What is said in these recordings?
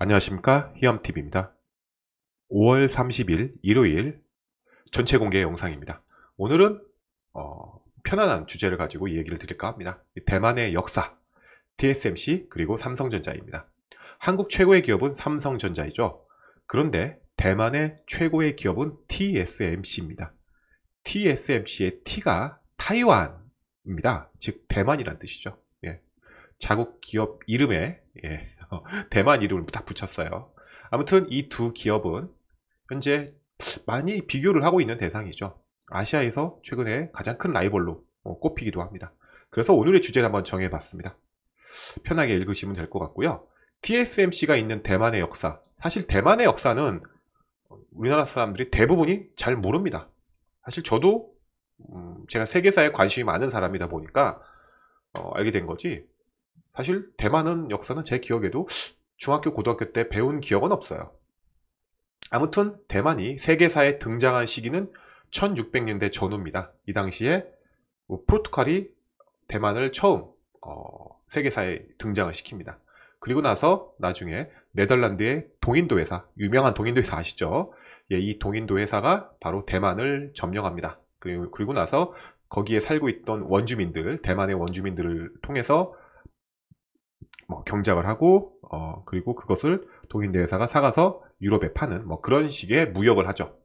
안녕하십니까 희엄TV입니다. 5월 30일 일요일 전체 공개 영상입니다. 오늘은 어, 편안한 주제를 가지고 이 얘기를 드릴까 합니다. 대만의 역사, TSMC 그리고 삼성전자입니다. 한국 최고의 기업은 삼성전자이죠. 그런데 대만의 최고의 기업은 TSMC입니다. TSMC의 T가 타이완입니다. 즉 대만이란 뜻이죠. 자국 기업 이름에 예, 대만 이름을 딱 붙였어요. 아무튼 이 두 기업은 현재 많이 비교를 하고 있는 대상이죠. 아시아에서 최근에 가장 큰 라이벌로 어, 꼽히기도 합니다. 그래서 오늘의 주제를 한번 정해봤습니다. 편하게 읽으시면 될 것 같고요. TSMC가 있는 대만의 역사. 사실 대만의 역사는 우리나라 사람들이 대부분이 잘 모릅니다. 사실 저도 음, 제가 세계사에 관심이 많은 사람이다 보니까 어, 알게 된 거지 사실 대만은 역사는 제 기억에도 중학교, 고등학교 때 배운 기억은 없어요. 아무튼 대만이 세계사에 등장한 시기는 1600년대 전후입니다. 이 당시에 뭐 포르투갈이 대만을 처음 어, 세계사에 등장을 시킵니다. 그리고 나서 나중에 네덜란드의 동인도 회사, 유명한 동인도 회사 아시죠? 예, 이 동인도 회사가 바로 대만을 점령합니다. 그리고, 그리고 나서 거기에 살고 있던 원주민들, 대만의 원주민들을 통해서 뭐 경작을 하고 어 그리고 그것을 독일 대사가 사가서 유럽에 파는 뭐 그런 식의 무역을 하죠.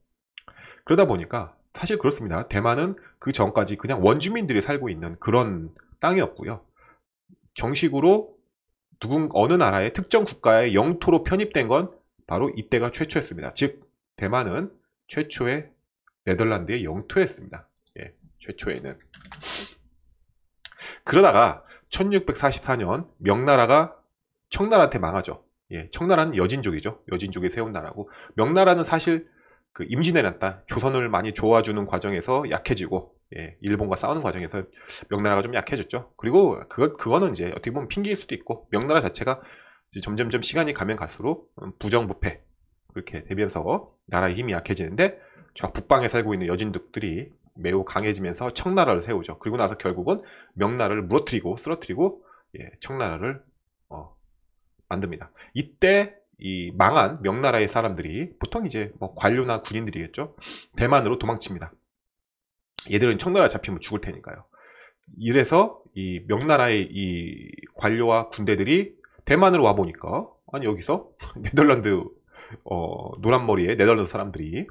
그러다 보니까 사실 그렇습니다. 대만은 그 전까지 그냥 원주민들이 살고 있는 그런 땅이었고요. 정식으로 누군 어느 나라의 특정 국가의 영토로 편입된 건 바로 이때가 최초였습니다. 즉 대만은 최초의 네덜란드의 영토였습니다. 예, 최초에는 그러다가 1644년 명나라가 청나라한테 망하죠. 예, 청나라는 여진족이죠. 여진족이 세운 나라고 명나라는 사실 그 임진왜란때 조선을 많이 좋아주는 과정에서 약해지고 예, 일본과 싸우는 과정에서 명나라가 좀 약해졌죠. 그리고 그거 그거는 이제 어떻게 보면 핑계일 수도 있고 명나라 자체가 점점점 시간이 가면 갈수록 음, 부정부패 그렇게 되면서 나라의 힘이 약해지는데 저 북방에 살고 있는 여진족들이 매우 강해지면서 청나라를 세우죠. 그리고 나서 결국은 명나라를 무너뜨리고 쓰러뜨리고 예, 청나라를 어, 만듭니다. 이때 이 망한 명나라의 사람들이 보통 이제 뭐 관료나 군인들이겠죠. 대만으로 도망칩니다. 얘들은 청나라 잡히면 죽을 테니까요. 이래서 이 명나라의 이 관료와 군대들이 대만으로 와 보니까 아니 여기서 네덜란드 어, 노란머리의 네덜란드 사람들이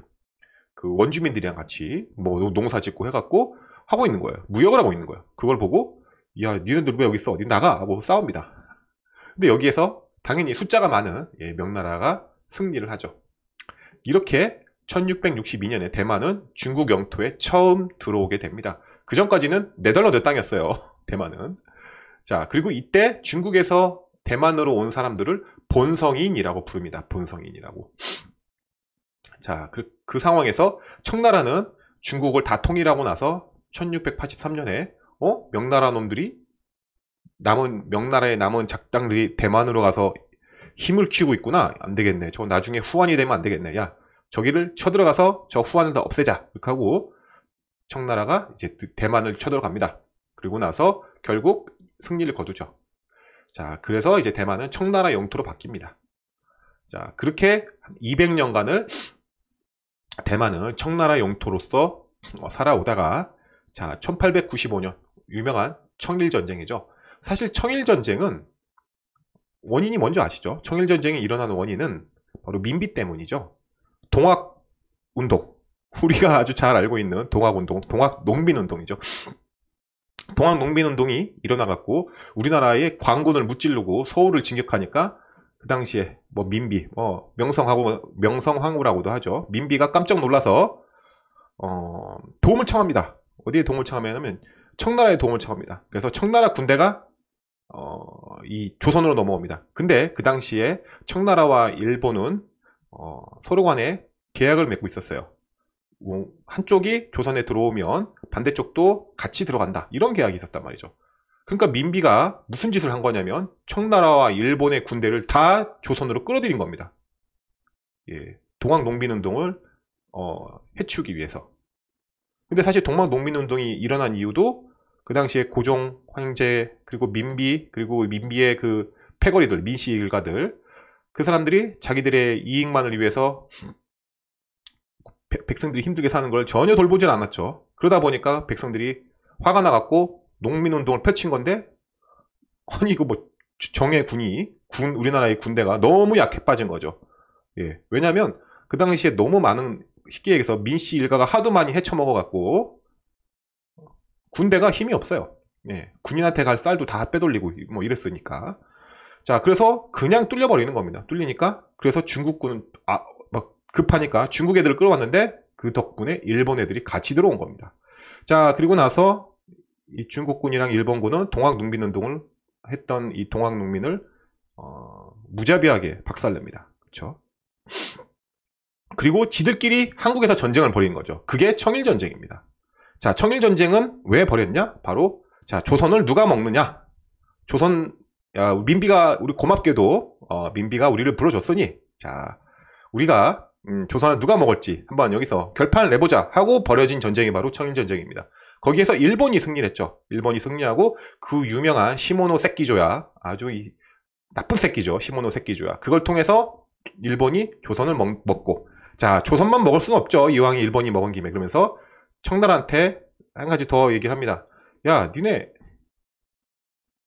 그 원주민들이랑 같이 뭐 농사 짓고 해갖고 하고 있는 거예요. 무역을 하고 있는 거예요. 그걸 보고 야 니네들 왜 여기 있어? 니 나가 뭐 싸웁니다. 근데 여기에서 당연히 숫자가 많은 예, 명나라가 승리를 하죠. 이렇게 1662년에 대만은 중국 영토에 처음 들어오게 됩니다. 그 전까지는 네덜란드 땅이었어요. 대만은. 자, 그리고 이때 중국에서 대만으로 온 사람들을 본성인이라고 부릅니다. 본성인이라고. 자, 그, 그 상황에서 청나라는 중국을 다 통일하고 나서 1683년에 어? 명나라 놈들이 남은 명나라의 남은 작당들이 대만으로 가서 힘을 키우고 있구나. 안 되겠네. 저 나중에 후환이 되면 안 되겠네. 야, 저기를 쳐들어가서 저후한을다 없애자. 이렇게 하고 청나라가 이제 대만을 쳐들어갑니다. 그리고 나서 결국 승리를 거두죠. 자, 그래서 이제 대만은 청나라 영토로 바뀝니다. 자, 그렇게 200년간을 대만은 청나라 영토로서 어, 살아오다가 자 1895년 유명한 청일전쟁이죠. 사실 청일전쟁은 원인이 뭔지 아시죠? 청일전쟁이 일어나는 원인은 바로 민비 때문이죠. 동학운동. 우리가 아주 잘 알고 있는 동학운동, 동학농민운동이죠. 동학농민운동이 일어나갖고 우리나라의 광군을 무찌르고 서울을 진격하니까 그 당시에 뭐 민비, 어, 명성하고 명성황후라고도 하죠. 민비가 깜짝 놀라서 어, 도움을 청합니다. 어디에 도움을 청하냐면 청나라에 도움을 청합니다. 그래서 청나라 군대가 어, 이 조선으로 넘어옵니다. 근데 그 당시에 청나라와 일본은 어, 서로 간에 계약을 맺고 있었어요. 한쪽이 조선에 들어오면 반대쪽도 같이 들어간다. 이런 계약이 있었단 말이죠. 그러니까 민비가 무슨 짓을 한 거냐면 청나라와 일본의 군대를 다 조선으로 끌어들인 겁니다. 예, 동학 농민운동을 어, 해치우기 위해서. 근데 사실 동학 농민운동이 일어난 이유도 그 당시에 고종 황제 그리고 민비 그리고 민비의 그 패거리들 민씨 일가들 그 사람들이 자기들의 이익만을 위해서 백성들이 힘들게 사는 걸 전혀 돌보질 않았죠. 그러다 보니까 백성들이 화가 나갔고 농민운동을 펼친 건데 아니 이거 뭐 정의 군이 군 우리나라의 군대가 너무 약해 빠진 거죠. 예. 왜냐하면 그 당시에 너무 많은 쉽게 얘기해서 민씨 일가가 하도 많이 헤쳐먹어갖고 군대가 힘이 없어요. 예. 군인한테 갈 쌀도 다 빼돌리고 뭐 이랬으니까. 자, 그래서 그냥 뚫려버리는 겁니다. 뚫리니까. 그래서 중국군은, 아, 막 급하니까 중국 애들을 끌어왔는데 그 덕분에 일본 애들이 같이 들어온 겁니다. 자, 그리고 나서 이 중국군이랑 일본군은 동학농민운동을 했던 이 동학농민을 어, 무자비하게 박살냅니다. 그렇죠? 그리고 지들끼리 한국에서 전쟁을 벌인 거죠. 그게 청일 전쟁입니다. 자, 청일 전쟁은 왜 벌였냐? 바로 자 조선을 누가 먹느냐? 조선 야, 민비가 우리 고맙게도 어, 민비가 우리를 불러줬으니 자 우리가 음, 조선을 누가 먹을지 한번 여기서 결판을 내보자 하고 벌어진 전쟁이 바로 청일전쟁입니다. 거기에서 일본이 승리 했죠. 일본이 승리하고 그 유명한 시모노 새끼조야 아주 이, 나쁜 새끼죠. 시모노 새끼조야. 그걸 통해서 일본이 조선을 먹, 먹고 자 조선만 먹을 수는 없죠. 이왕이 일본이 먹은 김에 그러면서 청나라한테 한 가지 더 얘기를 합니다. 야 니네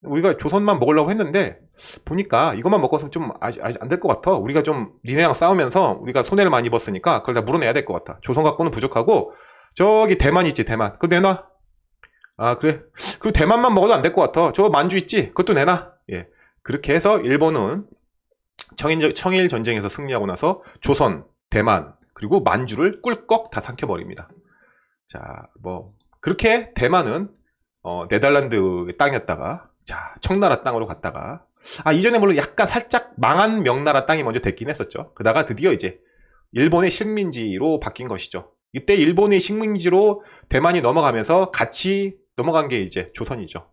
우리가 조선만 먹으려고 했는데 보니까 이것만 먹고서 좀 아직, 아직 안 될 것 같아. 우리가 좀 니네랑 싸우면서 우리가 손해를 많이 입었으니까 그걸 다 물어내야 될 것 같아. 조선 갖고는 부족하고 저기 대만 있지 대만. 그거 내놔. 아 그래. 그리고 대만만 먹어도 안 될 것 같아. 저거 만주 있지. 그것도 내놔. 예. 그렇게 해서 일본은 청일, 청일 전쟁에서 승리하고 나서 조선, 대만 그리고 만주를 꿀꺽 다 삼켜버립니다. 자, 뭐 그렇게 대만은 어, 네덜란드 땅이었다가 자 청나라 땅으로 갔다가 아 이전에 물론 약간 살짝 망한 명나라 땅이 먼저 됐긴 했었죠. 그다가 드디어 이제 일본의 식민지로 바뀐 것이죠. 이때 일본의 식민지로 대만이 넘어가면서 같이 넘어간 게 이제 조선이죠.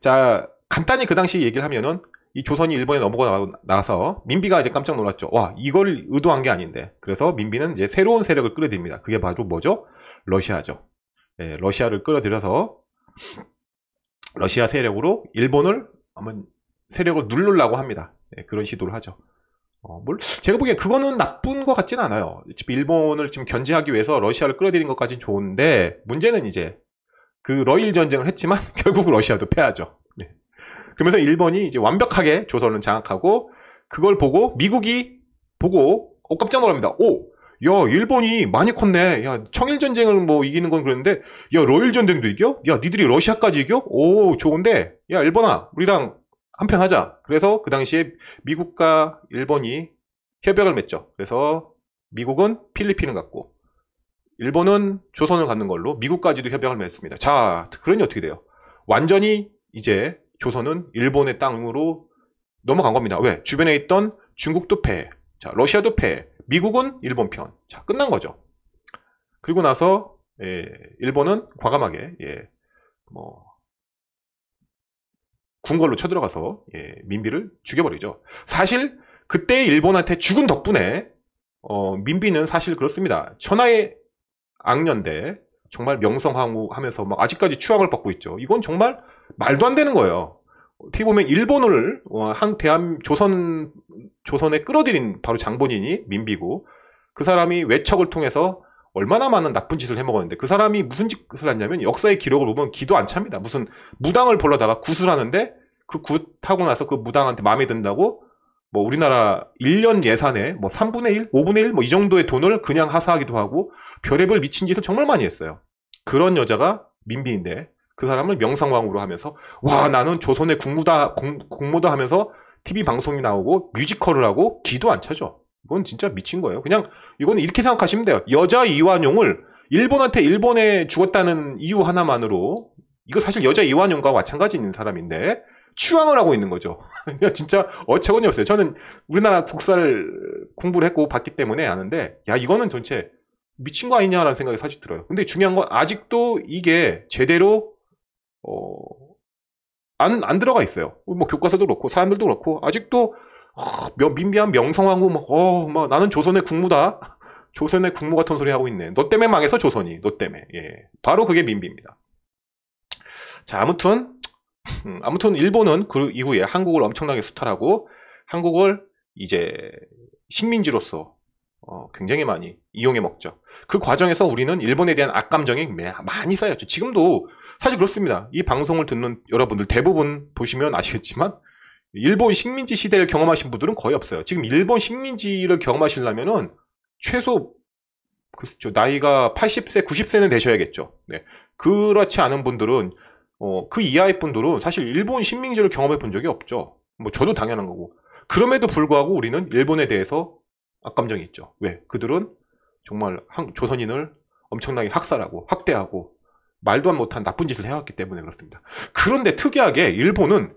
자 간단히 그 당시 얘기를 하면은 이 조선이 일본에 넘어가 나서 민비가 이제 깜짝 놀랐죠. 와 이걸 의도한 게 아닌데. 그래서 민비는 이제 새로운 세력을 끌어들입니다. 그게 바로 뭐죠? 러시아죠. 네, 러시아를 끌어들여서 러시아 세력으로 일본을 한번 세력을 눌르려고 합니다. 네, 그런 시도를 하죠. 어, 뭘, 제가 보기엔 그거는 나쁜 것 같진 않아요. 지금 일본을 지금 견제하기 위해서 러시아를 끌어들인 것까지는 좋은데, 문제는 이제, 그 러일 전쟁을 했지만, 결국 러시아도 패하죠. 네. 그러면서 일본이 이제 완벽하게 조선을 장악하고, 그걸 보고, 미국이 보고, 어, 깜짝 놀랍니다. 오! 야, 일본이 많이 컸네. 야, 청일 전쟁을 뭐 이기는 건그랬는데 야, 러일 전쟁도 이겨? 야, 니들이 러시아까지 이겨? 오, 좋은데, 야, 일본아, 우리랑 한편하자. 그래서 그 당시에 미국과 일본이 협약을 맺죠. 그래서 미국은 필리핀을 갖고 일본은 조선을 갖는 걸로 미국까지도 협약을 맺습니다. 자, 그러니 어떻게 돼요? 완전히 이제 조선은 일본의 땅으로 넘어간 겁니다. 왜? 주변에 있던 중국도 패, 자 러시아도 패, 미국은 일본 편. 자 끝난 거죠. 그리고 나서 예, 일본은 과감하게 예, 뭐 궁궐로 쳐들어가서 예, 민비를 죽여버리죠. 사실 그때 일본한테 죽은 덕분에 어, 민비는 사실 그렇습니다. 천하의 악년대 정말 명성황후하면서 막 아직까지 추앙을 받고 있죠. 이건 정말 말도 안 되는 거예요. 어떻게 보면 일본을 어, 한 대한 조선 조선에 끌어들인 바로 장본인이 민비고 그 사람이 외척을 통해서 얼마나 많은 나쁜 짓을 해먹었는데 그 사람이 무슨 짓을 했냐면 역사의 기록을 보면 기도 안 찹니다. 무슨 무당을 불러다가 굿을 하는데 그 굿하고 나서 그 무당한테 마음에 든다고 뭐 우리나라 1년 예산에 뭐 3분의 1, 5분의 1뭐이 정도의 돈을 그냥 하사하기도 하고 별의별 미친 짓을 정말 많이 했어요. 그런 여자가 민비인데 그 사람을 명상왕으로 하면서 와 나는 조선의 국무다 공, 공모다 하면서 TV 방송이 나오고 뮤지컬을 하고 기도 안 차죠. 이건 진짜 미친 거예요. 그냥 이거는 이렇게 생각하시면 돼요. 여자 이완용을 일본한테 일본에 죽었다는 이유 하나만으로 이거 사실 여자 이완용과 마찬가지 있는 사람인데 추앙을 하고 있는 거죠. 진짜 어처구니 없어요. 저는 우리나라 국사를 공부를 했고 봤기 때문에 아는데 야 이거는 전체 미친 거 아니냐라는 생각이 사실 들어요. 근데 중요한 건 아직도 이게 제대로 어, 안, 안 들어가 있어요. 뭐 교과서도 그렇고 사람들도 그렇고 아직도 어, 민비한 명성왕후 막, 어, 막 나는 조선의 국무다. 조선의 국무 같은 소리 하고 있네. 너 때문에 망해서 조선이. 너 때문에. 예. 바로 그게 민비입니다. 자, 아무튼 음, 아무튼 일본은 그 이후에 한국을 엄청나게 수탈하고 한국을 이제 식민지로서 어, 굉장히 많이 이용해 먹죠. 그 과정에서 우리는 일본에 대한 악감정이 많이 쌓였죠. 지금도 사실 그렇습니다. 이 방송을 듣는 여러분들 대부분 보시면 아시겠지만 일본 식민지 시대를 경험하신 분들은 거의 없어요. 지금 일본 식민지를 경험하시려면은 최소 그죠 나이가 80세, 90세는 되셔야겠죠. 네. 그렇지 않은 분들은 어, 그 이하의 분들은 사실 일본 식민지를 경험해 본 적이 없죠. 뭐 저도 당연한 거고. 그럼에도 불구하고 우리는 일본에 대해서 악감정이 있죠. 왜? 그들은 정말 한, 조선인을 엄청나게 학살하고 학대하고 말도 안 못한 나쁜 짓을 해왔기 때문에 그렇습니다. 그런데 특이하게 일본은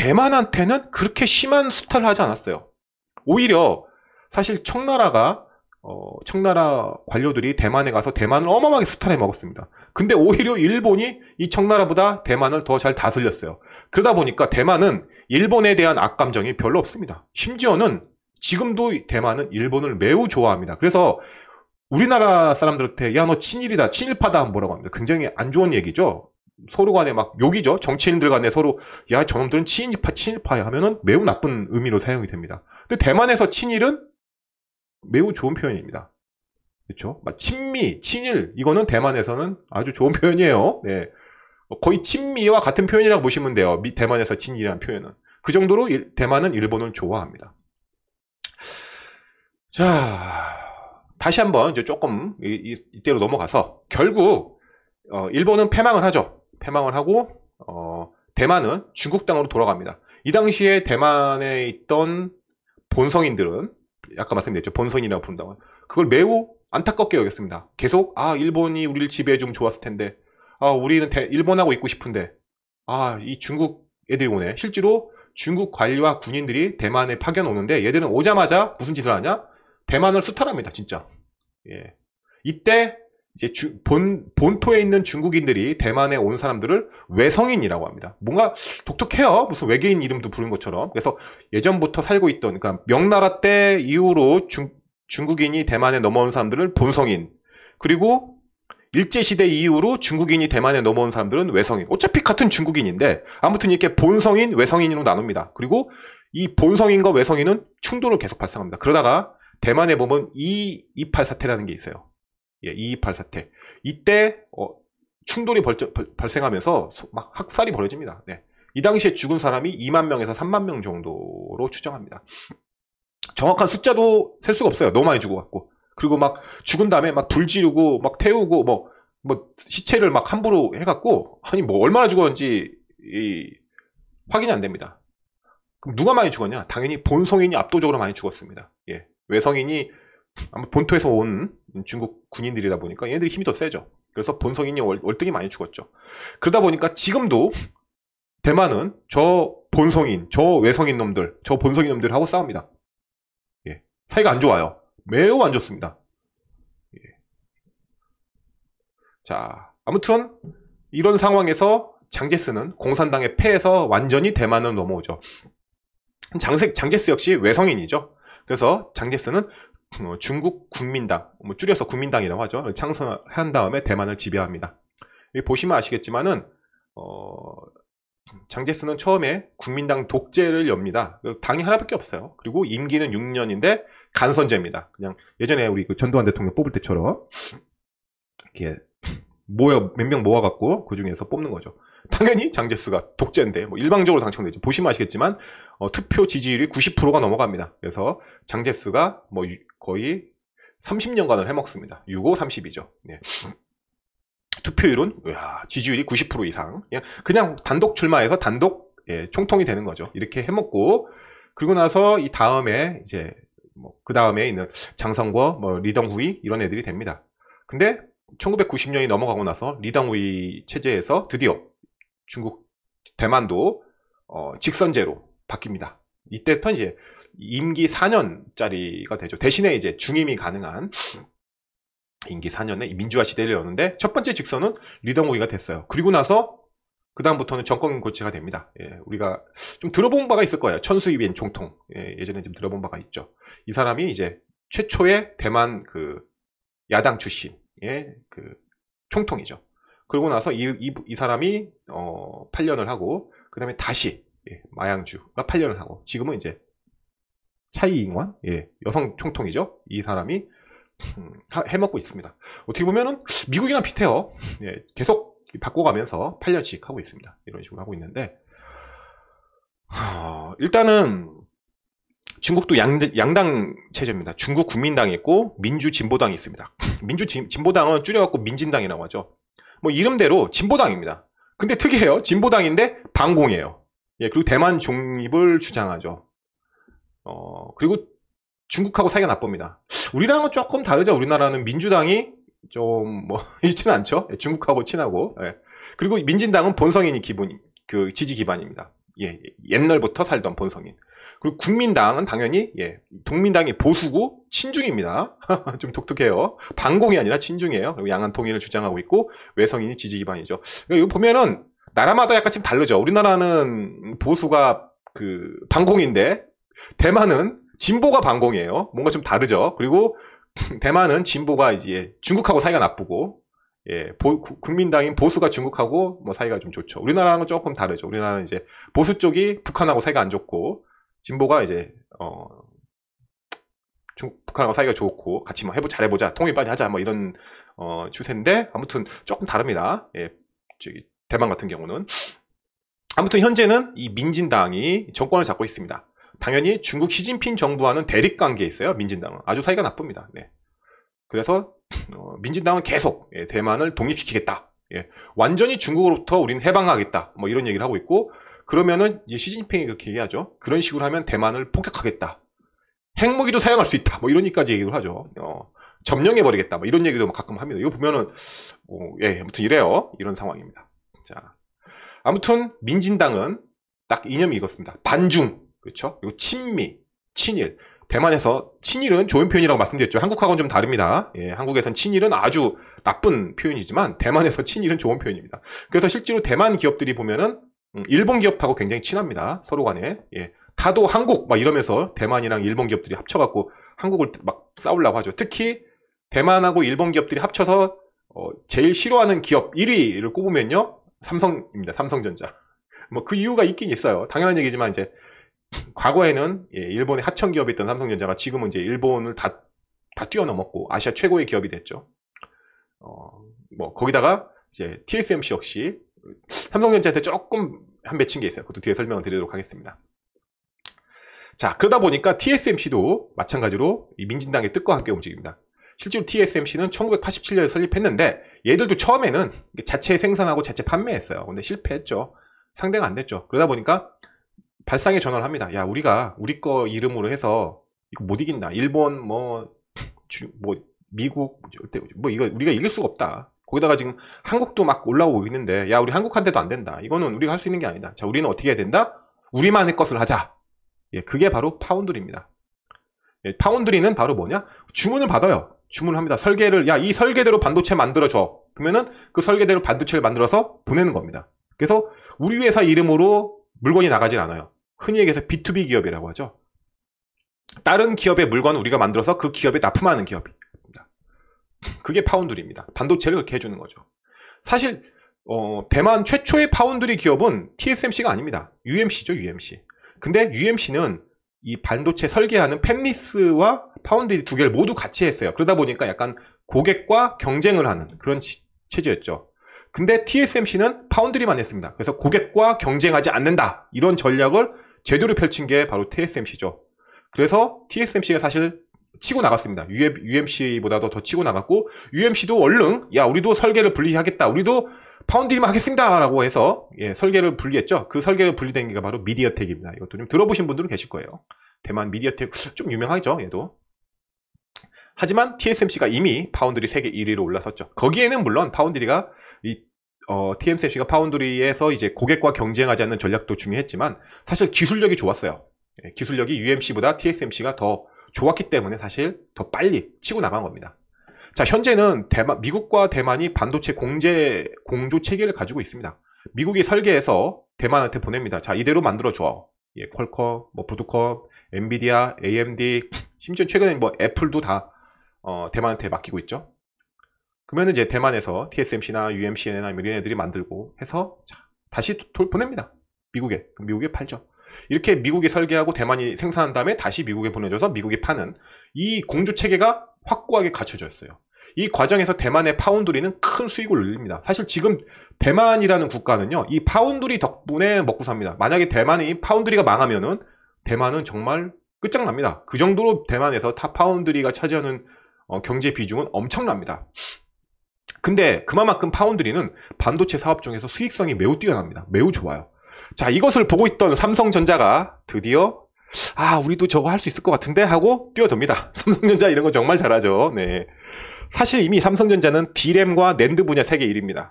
대만한테는 그렇게 심한 수탈을 하지 않았어요. 오히려 사실 청나라가 어, 청나라 관료들이 대만에 가서 대만을 어마어마하게 수탈해 먹었습니다. 근데 오히려 일본이 이 청나라보다 대만을 더 잘 다스렸어요. 그러다 보니까 대만은 일본에 대한 악감정이 별로 없습니다. 심지어는 지금도 대만은 일본을 매우 좋아합니다. 그래서 우리나라 사람들한테 야 너 친일이다 친일파다 뭐라고 합니다. 굉장히 안 좋은 얘기죠. 서로 간에 막 욕이죠. 정치인들 간에 서로 야 저놈들은 친일파 친일파야 하면은 매우 나쁜 의미로 사용이 됩니다. 근데 대만에서 친일은 매우 좋은 표현입니다. 그렇죠? 친미, 친일 이거는 대만에서는 아주 좋은 표현이에요. 네. 거의 친미와 같은 표현이라고 보시면 돼요. 미, 대만에서 친일이라는 표현은. 그 정도로 일, 대만은 일본을 좋아합니다. 자, 다시 한번 이제 조금 이, 이, 이때로 넘어가서 결국 어, 일본은 패망을 하죠. 패망을 하고 어, 대만은 중국 땅으로 돌아갑니다. 이 당시에 대만에 있던 본성인들은 아까 말씀드렸죠 본성이라고 부른다고 그걸 매우 안타깝게 여겼습니다. 계속 아 일본이 우리를 지배해 주면 좋았을 텐데 아 우리는 대, 일본하고 있고 싶은데 아 이 중국 애들이 오네. 실제로 중국 관리와 군인들이 대만에 파견 오는데 얘들은 오자마자 무슨 짓을 하냐? 대만을 수탈합니다, 진짜. 예. 이때 이제 주, 본 본토에 있는 중국인들이 대만에 온 사람들을 외성인이라고 합니다. 뭔가 독특해요. 무슨 외계인 이름도 부른 것처럼. 그래서 예전부터 살고 있던 그러니까 명나라 때 이후로 중, 중국인이 대만에 넘어온 사람들을 본성인. 그리고 일제시대 이후로 중국인이 대만에 넘어온 사람들은 외성인. 어차피 같은 중국인인데, 아무튼 이렇게 본성인, 외성인으로 나눕니다. 그리고 이 본성인과 외성인은 충돌을 계속 발생합니다. 그러다가 대만에 보면 이2 8 사태라는 게 있어요. 예, 228 사태. 이때 어, 충돌이 벌 벌, 발생하면서 막 학살이 벌어집니다. 네. 이 당시에 죽은 사람이 2만 명에서 3만 명 정도로 추정합니다. 정확한 숫자도 셀 수가 없어요. 너무 많이 죽어갖고. 그리고 막 죽은 다음에 막 불 지르고 막 태우고 뭐, 뭐 시체를 막 함부로 해갖고 아니 뭐 얼마나 죽었는지 이, 확인이 안 됩니다. 그럼 누가 많이 죽었냐? 당연히 본성인이 압도적으로 많이 죽었습니다. 예. 외성인이 아마 본토에서 온 음, 중국 군인들이다 보니까 얘네들이 힘이 더 세죠. 그래서 본성인이 월, 등히 많이 죽었죠. 그러다 보니까 지금도 대만은 저 본성인, 저 외성인 놈들, 저 본성인 놈들하고 싸웁니다. 예. 사이가 안 좋아요. 매우 안 좋습니다. 예. 자, 아무튼 이런 상황에서 장제스는 공산당의 패에서 완전히 대만을 넘어오죠. 장색, 장제스 역시 외성인이죠. 그래서 장제스는 어, 중국 국민당, 뭐 줄여서 국민당이라고 하죠. 창설한 다음에 대만을 지배합니다. 여기 보시면 아시겠지만은 어, 장제스는 처음에 국민당 독재를 엽니다. 그 당이 하나밖에 없어요. 그리고 임기는 6년인데 간선제입니다. 그냥 예전에 우리 그 전두환 대통령 뽑을 때처럼 이렇게 모여 몇 명 모아갖고 그 중에서 뽑는 거죠. 당연히 장제스가 독재인데 뭐 일방적으로 당첨되죠. 보시면 아시겠지만 어, 투표 지지율이 90%가 넘어갑니다. 그래서 장제스가 뭐 유, 거의 30년간을 해먹습니다. 6호 30이죠. 네. 투표율은 와, 지지율이 90% 이상. 그냥, 그냥 단독 출마해서 단독 예, 총통이 되는 거죠. 이렇게 해먹고 그리고 나서 이 다음에 이제 뭐 그 다음에 있는 장성거, 뭐 리덩후이 이런 애들이 됩니다. 근데 1990년이 넘어가고 나서 리덩후이 체제에서 드디어 중국, 대만도 어, 직선제로 바뀝니다. 이때 편 이제 임기 4년짜리가 되죠. 대신에 이제 중임이 가능한 임기 4년에 민주화 시대를 여는데 첫 번째 직선은 리덩우이가 됐어요. 그리고 나서 그 다음부터는 정권 교체가 됩니다. 예, 우리가 좀 들어본 바가 있을 거예요. 천수이빈 총통 예, 전에좀 들어본 바가 있죠. 이 사람이 이제 최초의 대만 그 야당 출신의 예, 그 총통이죠. 그러고 나서 이, 이, 이 사람이 어, 8년을 하고 그 다음에 다시 예, 마양주가 8년을 하고 지금은 이제 차이잉원 예, 여성 총통이죠. 이 사람이 음, 해먹고 있습니다. 어떻게 보면은 미국이랑 비슷해요. 예, 계속 바꿔가면서 8년씩 하고 있습니다. 이런 식으로 하고 있는데 하, 일단은 중국도 양, 양당 체제입니다. 중국 국민당이 있고 민주진보당이 있습니다. 민주진보당은 줄여갖고 민진당이라고 하죠. 뭐 이름대로 진보당입니다. 근데 특이해요. 진보당인데 반공이에요. 예, 그리고 대만 중립을 주장하죠. 어, 그리고 중국하고 사이가 나쁩니다. 우리랑은 조금 다르죠. 우리나라는 민주당이 좀, 뭐, 있지는 않죠. 예, 중국하고 친하고. 예. 그리고 민진당은 본성인이 기본, 그 지지 기반입니다. 예, 옛날부터 살던 본성인. 그리고 국민당은 당연히 예, 동민당이 보수고 친중입니다. 좀 독특해요. 반공이 아니라 친중이에요. 그리고 양안 통일을 주장하고 있고 외성인이 지지 기반이죠. 그러니까 이거 보면은 나라마다 약간 좀 다르죠. 우리나라는 보수가 그 반공인데 대만은 진보가 반공이에요. 뭔가 좀 다르죠. 그리고 대만은 진보가 이제 중국하고 사이가 나쁘고 예, 보, 국민당인 보수가 중국하고 뭐 사이가 좀 좋죠. 우리나라는 조금 다르죠. 우리나라는 이제 보수 쪽이 북한하고 사이가 안 좋고 진보가 이제 어 중국, 북한하고 사이가 좋고 같이 뭐 해보 잘해보자 통일 빨리 하자 뭐 이런 어 추세인데 아무튼 조금 다릅니다. 예, 저기 대만 같은 경우는 아무튼 현재는 이 민진당이 정권을 잡고 있습니다. 당연히 중국 시진핑 정부와는 대립 관계에 있어요. 민진당은 아주 사이가 나쁩니다. 네. 그래서 어, 민진당은 계속 예, 대만을 독립시키겠다. 예, 완전히 중국으로부터 우리는 해방하겠다. 뭐 이런 얘기를 하고 있고 그러면은 시진핑이 그렇게 얘기하죠. 그런 식으로 하면 대만을 폭격하겠다. 핵무기도 사용할 수 있다. 뭐 이런니까지 얘기를 하죠. 어, 점령해 버리겠다. 뭐 이런 얘기도 가끔 합니다. 이거 보면은 뭐, 예, 아무튼 이래요. 이런 상황입니다. 자, 아무튼 민진당은 딱 이념이 이렇습니다. 반중 그렇죠? 그리고 친미, 친일. 대만에서 친일은 좋은 표현이라고 말씀드렸죠. 한국하고는 좀 다릅니다. 예, 한국에선 친일은 아주 나쁜 표현이지만 대만에서 친일은 좋은 표현입니다. 그래서 실제로 대만 기업들이 보면은 음, 일본 기업하고 굉장히 친합니다. 서로 간에. 예. 다도 한국 막 이러면서 대만이랑 일본 기업들이 합쳐갖고 한국을 막 싸우려고 하죠. 특히 대만하고 일본 기업들이 합쳐서 어, 제일 싫어하는 기업 1위를 꼽으면요. 삼성입니다. 삼성전자. 뭐 그 이유가 있긴 있어요. 당연한 얘기지만 이제 과거에는 예, 일본의 하청 기업이었던 삼성전자가 지금은 이제 일본을 다, 다 뛰어넘었고 아시아 최고의 기업이 됐죠. 어, 뭐 거기다가 이제 TSMC 역시 삼성전자한테 조금 한 맺힌 게 있어요. 그것도 뒤에 설명을 드리도록 하겠습니다. 자 그러다 보니까 TSMC도 마찬가지로 이 민진당의 뜻과 함께 움직입니다. 실제로 TSMC는 1987년에 설립했는데 얘들도 처음에는 자체 생산하고 자체 판매했어요. 근데 실패했죠. 상대가 안 됐죠. 그러다 보니까 발상에 전환을 합니다. 야, 우리가 우리 거 이름으로 해서 이거 못 이긴다. 일본 뭐, 주, 뭐 미국 뭐, 뭐 이거 우리가 이길 수가 없다. 거기다가 지금 한국도 막 올라오고 있는데 야 우리 한국한테도 안 된다. 이거는 우리가 할 수 있는 게 아니다. 자 우리는 어떻게 해야 된다? 우리만의 것을 하자. 예, 그게 바로 파운드리입니다. 예, 파운드리는 바로 뭐냐? 주문을 받아요. 주문을 합니다. 설계를 야이 설계대로 반도체 만들어줘. 그러면은 그 설계대로 반도체를 만들어서 보내는 겁니다. 그래서 우리 회사 이름으로 물건이 나가진 않아요. 흔히 얘기해서 B2B 기업이라고 하죠. 다른 기업의 물건을 우리가 만들어서 그 기업에 납품하는 기업입니다. 그게 파운드리입니다. 반도체를 그렇게 해주는 거죠. 사실 어, 대만 최초의 파운드리 기업은 TSMC가 아닙니다. UMC죠, UMC. 근데 UMC는 이 반도체 설계하는 펜리스와 파운드리 두 개를 모두 같이 했어요. 그러다 보니까 약간 고객과 경쟁을 하는 그런 체제였죠. 근데 TSMC는 파운드리만 했습니다. 그래서 고객과 경쟁하지 않는다. 이런 전략을 제대로 펼친 게 바로 TSMC죠. 그래서 TSMC가 사실 치고 나갔습니다. UMC보다도 더 치고 나갔고 UMC도 얼른 야 우리도 설계를 분리하겠다. 우리도 파운드리만 하겠습니다라고 해서 예, 설계를 분리했죠. 그 설계를 분리된 게 바로 미디어텍입니다. 이것도 좀 들어보신 분들은 계실 거예요. 대만 미디어텍 좀 유명하죠. 얘도 하지만 TSMC가 이미 파운드리 세계 1위로 올라섰죠. 거기에는 물론 파운드리가 이 어, TSMC가 파운드리에서 이제 고객과 경쟁하지 않는 전략도 중요했지만 사실 기술력이 좋았어요. 예, 기술력이 UMC보다 TSMC가 더 좋았기 때문에 사실 더 빨리 치고 나간 겁니다. 자, 현재는 대만, 미국과 대만이 반도체 공제, 공조 체계를 가지고 있습니다. 미국이 설계해서 대만한테 보냅니다. 자, 이대로 만들어줘. 예, 퀄컴, 뭐, 브두컴, 엔비디아, AMD, 심지어 최근에 뭐, 애플도 다 어, 대만한테 맡기고 있죠. 그러면 이제 대만에서 TSMC나 UMCN이나 이런 애들이 만들고 해서 자, 다시 돌 보냅니다. 미국에. 미국에 팔죠. 이렇게 미국이 설계하고 대만이 생산한 다음에 다시 미국에 보내줘서 미국이 파는 이 공조 체계가 확고하게 갖춰져 있어요. 이 과정에서 대만의 파운드리는 큰 수익을 올립니다. 사실 지금 대만이라는 국가는요, 이 파운드리 덕분에 먹고 삽니다. 만약에 대만이 파운드리가 망하면은 대만은 정말 끝장납니다. 그 정도로 대만에서 타 파운드리가 차지하는 어, 경제 비중은 엄청납니다. 근데 그만큼 파운드리는 반도체 사업 중에서 수익성이 매우 뛰어납니다. 매우 좋아요. 자, 이것을 보고 있던 삼성전자가 드디어 아, 우리도 저거 할 수 있을 것 같은데 하고 뛰어듭니다. 삼성전자 이런 거 정말 잘하죠. 네. 사실 이미 삼성전자는 D램과 낸드 분야 세계 1위입니다.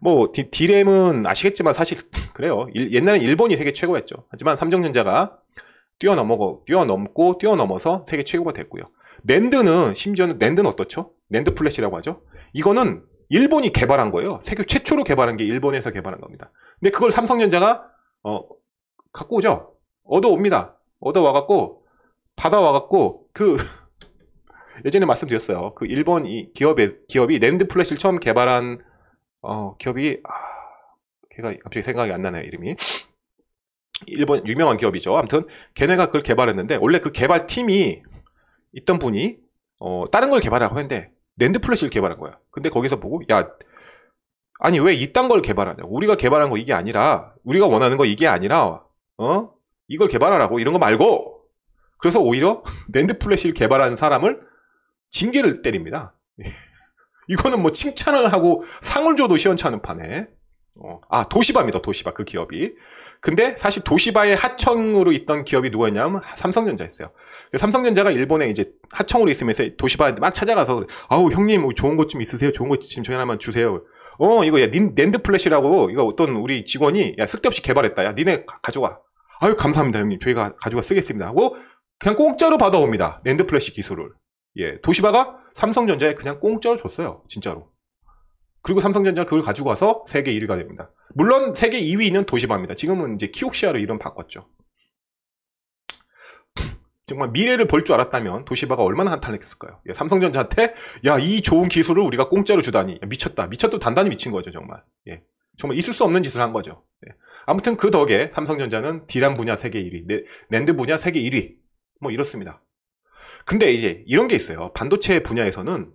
뭐 D, D램은 아시겠지만 사실 그래요. 일, 옛날엔 일본이 세계 최고였죠. 하지만 삼성전자가 뛰어넘어 뛰어넘고 뛰어넘어서 세계 최고가 됐고요. 낸드는 심지어는 낸드는 어떻죠? 낸드 플래시라고 하죠. 이거는 일본이 개발한 거예요. 세계 최초로 개발한 게 일본에서 개발한 겁니다. 근데 그걸 삼성전자가 어 갖고 오죠. 얻어옵니다. 얻어와갖고 받아와갖고 그 예전에 말씀드렸어요. 그 일본 이 기업의 기업이 랜드 플래시를 처음 개발한 어 기업이 아 걔가 갑자기 생각이 안 나네요 이름이 일본 유명한 기업이죠. 아무튼 걔네가 그걸 개발했는데 원래 그 개발 팀이 있던 분이 어, 다른 걸 개발하고 라 했는데 랜드 플래시를 개발한 거야. 근데 거기서 보고 야 아니 왜 이딴 걸개발하냐 우리가 개발한 거 이게 아니라 우리가 원하는 거 이게 아니라 어 이걸 개발하라고 이런 거 말고 그래서 오히려 랜드 플래시를 개발한 사람을 징계를 때립니다. 이거는 뭐 칭찬을 하고 상을 줘도 시원찮은 판에 어, 아 도시바입니다. 도시바 그 기업이. 근데 사실 도시바의 하청으로 있던 기업이 누구였냐면 삼성전자였어요. 삼성전자가 일본에 이제 하청으로 있으면서 도시바한테 막 찾아가서 아우 형님 뭐 좋은 것 좀 있으세요? 좋은 것좀 저희 하나만 주세요. 어 이거 야 닌, 드 플래시라고 이거 어떤 우리 직원이 야 쓸데없이 개발했다. 야 니네 가, 가져와. 아유 감사합니다 형님. 저희가 가져와 쓰겠습니다 하고 그냥 공짜로 받아옵니다. 랜드 플래시 기술을. 예 도시바가 삼성전자에 그냥 공짜로 줬어요. 진짜로. 그리고 삼성전자가 그걸 가지고 와서 세계 1위가 됩니다. 물론 세계 2위는 도시바입니다. 지금은 이제 키옥시아로 이름 바꿨죠. 정말 미래를 볼 줄 알았다면 도시바가 얼마나 한탄했을까요? 삼성전자한테 야이 좋은 기술을 우리가 공짜로 주다니 미쳤다. 미쳤도 단단히 미친 거죠 정말. 예. 정말 있을 수 없는 짓을 한 거죠. 예. 아무튼 그 덕에 삼성전자는 디램 분야 세계 1위, 낸드 분야 세계 1위 뭐 이렇습니다. 근데 이제 이런 게 있어요. 반도체 분야에서는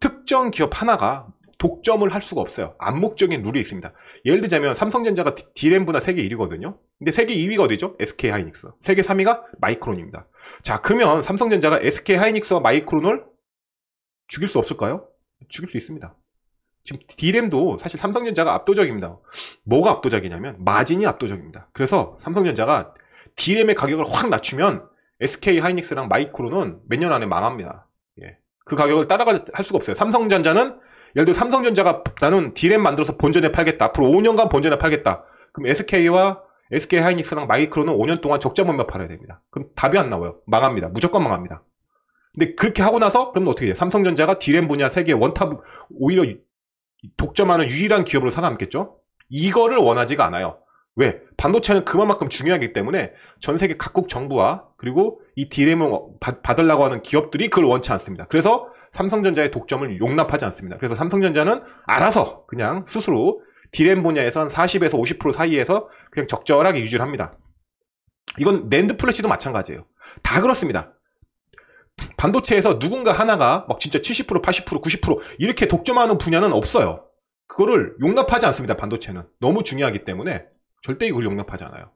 특정 기업 하나가 독점을 할 수가 없어요. 암묵적인 룰이 있습니다. 예를 들자면 삼성전자가 디램보다 세계 1위거든요. 근데 세계 2위가 어디죠? SK 하이닉스. 세계 3위가 마이크론입니다. 자, 그러면 삼성전자가 SK 하이닉스와 마이크론을 죽일 수 없을까요? 죽일 수 있습니다. 지금 디램도 사실 삼성전자가 압도적입니다. 뭐가 압도적이냐면 마진이 압도적입니다. 그래서 삼성전자가 디램의 가격을 확 낮추면 SK 하이닉스랑 마이크론은 몇 년 안에 망합니다. 예. 그 가격을 따라갈 수가 없어요. 삼성전자는 예를 들어 삼성전자가 나는 디램 만들어서 본전에 팔겠다. 앞으로 5년간 본전에 팔겠다. 그럼 SK와 SK 하이닉스랑 마이크로는 5년 동안 적자 범면 팔아야 됩니다. 그럼 답이 안 나와요. 망합니다. 무조건 망합니다. 근데 그렇게 하고 나서 그럼 어떻게 돼요? 삼성전자가 디램 분야 세계 원탑 오히려 독점하는 유일한 기업으로 살아남겠죠? 이거를 원하지가 않아요. 왜? 반도체는 그만큼 중요하기 때문에 전 세계 각국 정부와 그리고 이 디램을 받으려고 하는 기업들이 그걸 원치 않습니다. 그래서 삼성전자의 독점을 용납하지 않습니다. 그래서 삼성전자는 알아서 그냥 스스로 디램 분야에서 한 40에서 50% 사이에서 그냥 적절하게 유지를 합니다. 이건 랜드 플래시도 마찬가지예요. 다 그렇습니다. 반도체에서 누군가 하나가 막 진짜 70%, 80%, 90% 이렇게 독점하는 분야는 없어요. 그거를 용납하지 않습니다. 반도체는 너무 중요하기 때문에 절대 이걸 용납하지 않아요.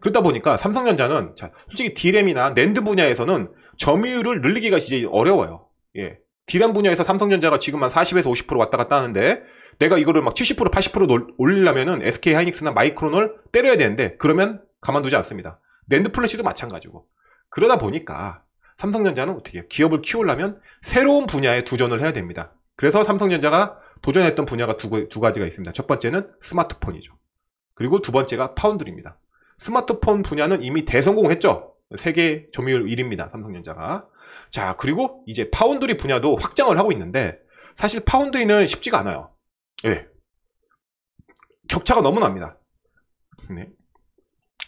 그러다 보니까 삼성전자는 자, 솔직히 D램이나 낸드 분야에서는 점유율을 늘리기가 이제 어려워요. 예. D램 분야에서 삼성전자가 지금 한 40에서 50% 왔다 갔다 하는데 내가 이거를 막 70% 80% 올리려면은 SK 하이닉스나 마이크론을 때려야 되는데 그러면 가만두지 않습니다. 낸드 플래시도 마찬가지고. 그러다 보니까 삼성전자는 어떻게 해요? 기업을 키우려면 새로운 분야에 도전을 해야 됩니다. 그래서 삼성전자가 도전했던 분야가 두, 두 가지가 있습니다. 첫 번째는 스마트폰이죠. 그리고 두 번째가 파운드입니다. 리 스마트폰 분야는 이미 대성공했죠. 세계 점유율 1위입니다. 삼성전자가. 자, 그리고 이제 파운드리 분야도 확장을 하고 있는데 사실 파운드리는 쉽지가 않아요. 예. 격차가 너무 납니다. 네.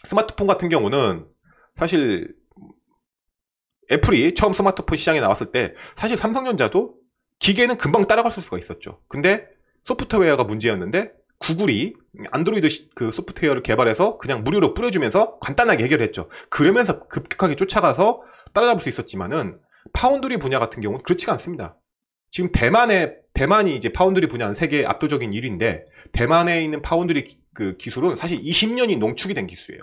스마트폰 같은 경우는 사실 애플이 처음 스마트폰 시장에 나왔을 때 사실 삼성전자도 기계는 금방 따라갈 수가 있었죠. 근데 소프트웨어가 문제였는데 구글이 안드로이드 그 소프트웨어를 개발해서 그냥 무료로 뿌려주면서 간단하게 해결했죠. 그러면서 급격하게 쫓아가서 따라잡을 수 있었지만은 파운드리 분야 같은 경우는 그렇지가 않습니다. 지금 대만의 대만이 이제 파운드리 분야는 세계 의 압도적인 일인데 대만에 있는 파운드리 그 기술은 사실 20년이 농축이 된 기술이에요.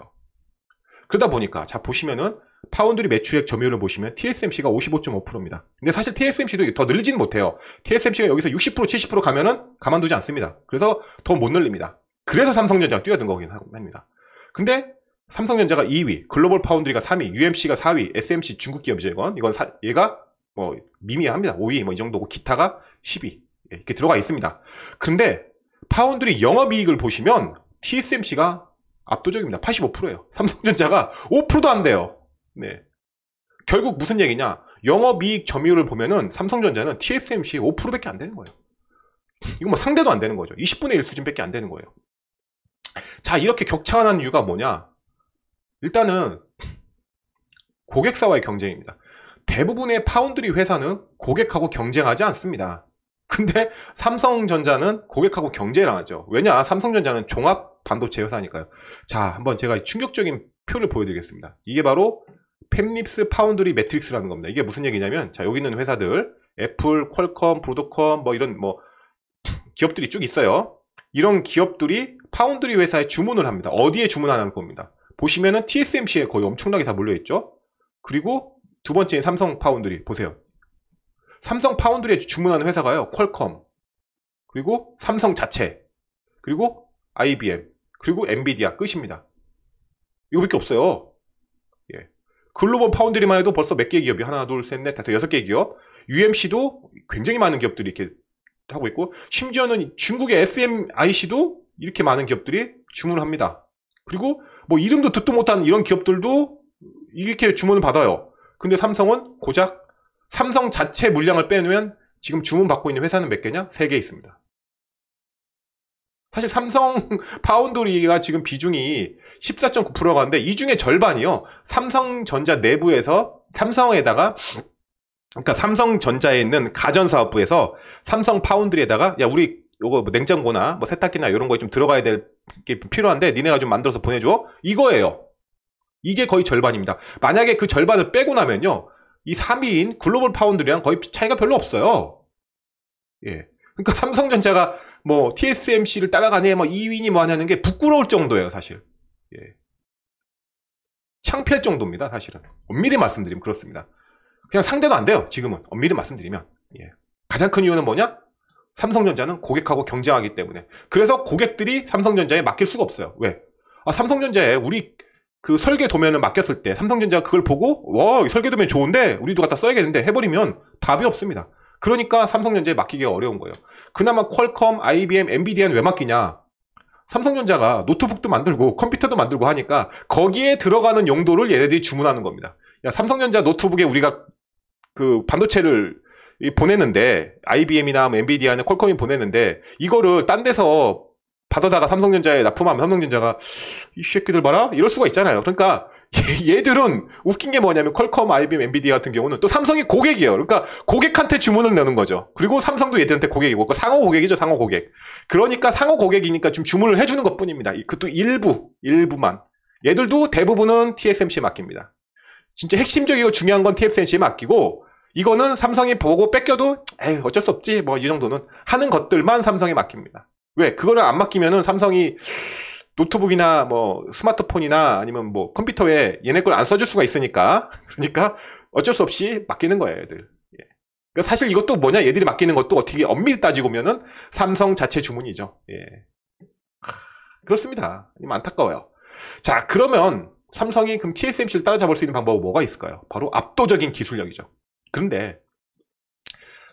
그러다 보니까 자 보시면은 파운드리 매출액 점유율을 보시면 TSMC가 55.5%입니다. 근데 사실 TSMC도 더 늘리진 못해요. TSMC가 여기서 60% 70% 가면은 가만두지 않습니다. 그래서 더 못 늘립니다. 그래서 삼성전자가 뛰어든 거긴 합니다. 근데 삼성전자가 2위, 글로벌 파운드리가 3위, UMC가 4위, SMC 중국 기업 이건 이건 사, 얘가 뭐 미미합니다. 5위 뭐 이 정도고 기타가 10위 예, 이렇게 들어가 있습니다. 근데 파운드리 영업이익을 보시면 TSMC가 압도적입니다. 85%예요. 삼성전자가 5%도 안 돼요. 네. 결국 무슨 얘기냐? 영업이익 점유율을 보면은 삼성전자는 TSMC 5%밖에 안 되는 거예요. 이거 뭐 상대도 안 되는 거죠. 20분의 1 수준밖에 안 되는 거예요. 자, 이렇게 격차가 난 이유가 뭐냐? 일단은 고객사와의 경쟁입니다. 대부분의 파운드리 회사는 고객하고 경쟁하지 않습니다. 근데 삼성전자는 고객하고 경쟁을 하죠. 왜냐? 삼성전자는 종합 반도체 회사니까요. 자, 한번 제가 충격적인 표를 보여드리겠습니다. 이게 바로 팹립스 파운드리 매트릭스라는 겁니다. 이게 무슨 얘기냐면 자 여기 있는 회사들 애플, 퀄컴, 브로드컴 뭐 이런 뭐 기업들이 쭉 있어요. 이런 기업들이 파운드리 회사에 주문을 합니다. 어디에 주문하는 냐 겁니다. 보시면은 TSMC에 거의 엄청나게 다 몰려있죠. 그리고 두 번째인 삼성 파운드리 보세요. 삼성 파운드리에 주문하는 회사가요. 퀄컴 그리고 삼성 자체 그리고 IBM 그리고 엔비디아 끝입니다. 이거밖에 없어요. 글로벌 파운드리만 해도 벌써 몇 개 기업이 하나, 둘, 셋, 넷, 다섯, 여섯 개 기업. UMC도 굉장히 많은 기업들이 이렇게 하고 있고, 심지어는 중국의 SMIC도 이렇게 많은 기업들이 주문합니다. 을 그리고 뭐 이름도 듣도 못한 이런 기업들도 이렇게 주문을 받아요. 근데 삼성은 고작 삼성 자체 물량을 빼놓으면 지금 주문 받고 있는 회사는 몇 개냐? 세 개 있습니다. 사실 삼성 파운드리가 지금 비중이 14.9%가 하는데 이 중에 절반이요. 삼성전자 내부에서 삼성에다가 그러니까 삼성전자에 있는 가전사업부에서 삼성 파운드리에다가 야 우리 요거 뭐 냉장고나 뭐 세탁기나 이런 거에 좀 들어가야 될 게 필요한데 니네가 좀 만들어서 보내줘 이거예요. 이게 거의 절반입니다. 만약에 그 절반을 빼고 나면요 이 3위인 글로벌 파운드리랑 거의 차이가 별로 없어요. 예. 그러니까 삼성전자가 뭐 TSMC를 따라가네, 뭐 2위니 뭐하냐는 게 부끄러울 정도예요, 사실. 예. 창피할 정도입니다, 사실은. 엄밀히 말씀드리면 그렇습니다. 그냥 상대도 안 돼요, 지금은. 엄밀히 말씀드리면. 예. 가장 큰 이유는 뭐냐? 삼성전자는 고객하고 경쟁하기 때문에. 그래서 고객들이 삼성전자에 맡길 수가 없어요. 왜? 아, 삼성전자에 우리 그 설계 도면을 맡겼을 때 삼성전자가 그걸 보고 와, 설계 도면 좋은데 우리도 갖다 써야겠는데 해버리면 답이 없습니다. 그러니까 삼성전자에 맡기기가 어려운 거예요. 그나마 퀄컴, IBM, 엔비디아는 왜 맡기냐? 삼성전자가 노트북도 만들고 컴퓨터도 만들고 하니까 거기에 들어가는 용도를 얘네들이 주문하는 겁니다. 야, 삼성전자 노트북에 우리가 그 반도체를 보내는데 IBM이나 뭐 엔비디아나 퀄컴이 보내는데 이거를 딴 데서 받아다가 삼성전자에 납품하면 삼성전자가 이 새끼들 봐라 이럴 수가 있잖아요. 그러니까 얘들은 웃긴 게 뭐냐면 퀄컴, IBM, 엔비디아 같은 경우는 또 삼성이 고객이에요. 그러니까 고객한테 주문을 내는 거죠. 그리고 삼성도 얘들한테 고객이고 그러니까 상호 고객이죠. 상호 고객. 그러니까 상호 고객이니까 좀 주문을 해주는 것뿐입니다. 그것도 일부, 일부만. 얘들도 대부분은 TSMC에 맡깁니다. 진짜 핵심적이고 중요한 건 TSMC에 맡기고 이거는 삼성이 보고 뺏겨도 에이 어쩔 수 없지 뭐 이 정도는 하는 것들만 삼성에 맡깁니다. 왜? 그거를 안 맡기면은 삼성이 노트북이나 뭐 스마트폰이나 아니면 뭐 컴퓨터에 얘네 걸 안 써줄 수가 있으니까 그러니까 어쩔 수 없이 맡기는 거예요 얘들 예. 그러니까 사실 이것도 뭐냐 얘들이 맡기는 것도 어떻게 엄밀히 따지고 보면은 삼성 자체 주문이죠 예. 그렇습니다 안타까워요 자 그러면 삼성이 그럼 TSMC를 따라잡을 수 있는 방법은 뭐가 있을까요 바로 압도적인 기술력이죠 그런데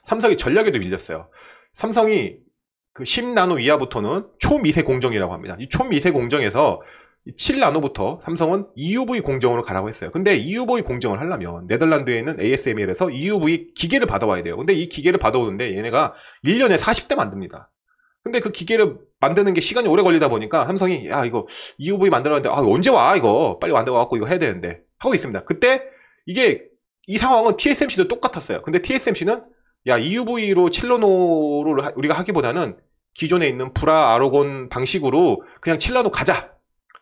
삼성이 전략에도 밀렸어요 삼성이 그 10나노 이하부터는 초미세 공정이라고 합니다. 이 초미세 공정에서 7나노부터 삼성은 EUV 공정으로 가라고 했어요. 근데 EUV 공정을 하려면 네덜란드에 있는 ASML에서 EUV 기계를 받아와야 돼요. 근데 이 기계를 받아오는데 얘네가 1년에 40대 만듭니다. 근데 그 기계를 만드는 게 시간이 오래 걸리다 보니까 삼성이 야 이거 EUV 만들었는데 아 언제 와 이거 빨리 만들어 갖고 이거 해야 되는데 하고 있습니다. 그때 이게 이 상황은 TSMC도 똑같았어요. 근데 TSMC는 야 EUV로 7러노를 우리가 하기보다는 기존에 있는 브라 아로곤 방식으로 그냥 7라노 가자.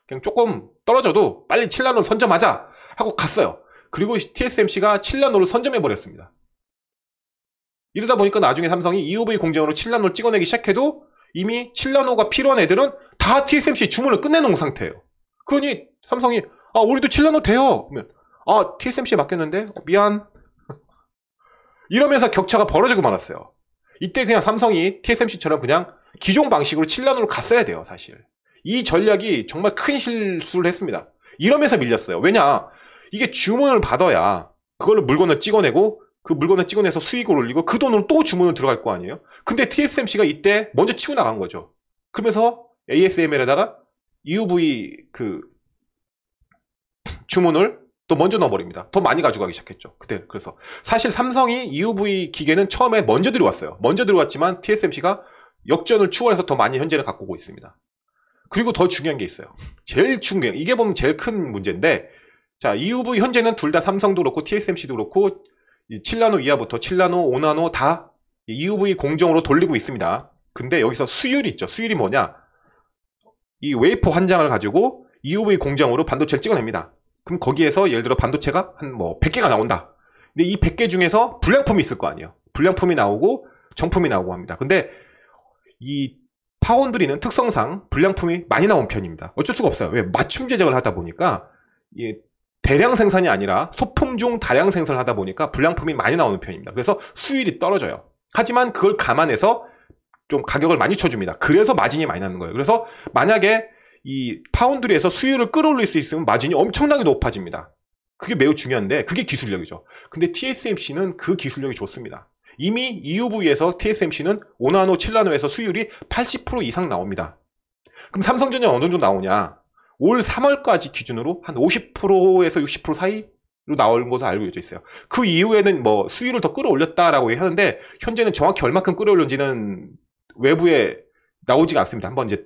그냥 조금 떨어져도 빨리 7라노를 선점하자 하고 갔어요. 그리고 TSMC가 7라노를 선점해 버렸습니다. 이러다 보니까 나중에 삼성이 EUV 공정으로 7라노를 찍어내기 시작해도 이미 7라노가 필요한 애들은 다 TSMC 주문을 끝내놓은 상태예요. 그러니 삼성이 아 우리도 7라노 돼요. 그러면 아 TSMC에 맡겼는데 어, 미안 이러면서 격차가 벌어지고 말았어요. 이때 그냥 삼성이 TSMC처럼 그냥 기존 방식으로 7나노로 갔어야 돼요, 사실. 이 전략이 정말 큰 실수를 했습니다. 이러면서 밀렸어요. 왜냐? 이게 주문을 받아야 그걸로 물건을 찍어내고 그 물건을 찍어내서 수익을 올리고 그 돈으로 또 주문을 들어갈 거 아니에요? 근데 TSMC가 이때 먼저 치고 나간 거죠. 그러면서 ASML에다가 EUV 그 주문을 또 먼저 넣어버립니다. 더 많이 가져가기 시작했죠. 그때 그래서 사실 삼성이 EUV 기계는 처음에 먼저 들어왔어요. 먼저 들어왔지만 TSMC가 역전을 추월해서 더 많이 현재는 갖고 오고 있습니다. 그리고 더 중요한 게 있어요. 제일 중요한 이게 보면 제일 큰 문제인데 자 EUV 현재는 둘 다 삼성도 그렇고 TSMC도 그렇고 7나노 이하부터 7나노, 5나노 다 EUV 공정으로 돌리고 있습니다. 근데 여기서 수율이 있죠. 수율이 뭐냐? 이 웨이퍼 환 장을 가지고 EUV 공정으로 반도체를 찍어냅니다. 그럼 거기에서 예를 들어 반도체가 한 뭐 100개가 나온다. 근데 이 100개 중에서 불량품이 있을 거 아니에요. 불량품이 나오고 정품이 나오고 합니다. 근데 이 파원들이는 특성상 불량품이 많이 나온 편입니다. 어쩔 수가 없어요. 왜? 맞춤 제작을 하다 보니까 예, 대량 생산이 아니라 소품 중 다량 생산을 하다 보니까 불량품이 많이 나오는 편입니다. 그래서 수율이 떨어져요. 하지만 그걸 감안해서 좀 가격을 많이 쳐줍니다. 그래서 마진이 많이 나는 거예요. 그래서 만약에 이 파운드리에서 수율을 끌어올릴 수 있으면 마진이 엄청나게 높아집니다. 그게 매우 중요한데 그게 기술력이죠. 근데 TSMC는 그 기술력이 좋습니다. 이미 EUV에서 TSMC는 5나노, 7나노에서 수율이 80% 이상 나옵니다. 그럼 삼성전자 어느 정도 나오냐? 올 3월까지 기준으로 한 50%에서 60% 사이로 나올 것으로 알고 있어요. 그 이후에는 뭐 수율을 더 끌어올렸다라고 하는데 현재는 정확히 얼마큼 끌어올렸는지는 외부에 나오지가 않습니다. 한번 이제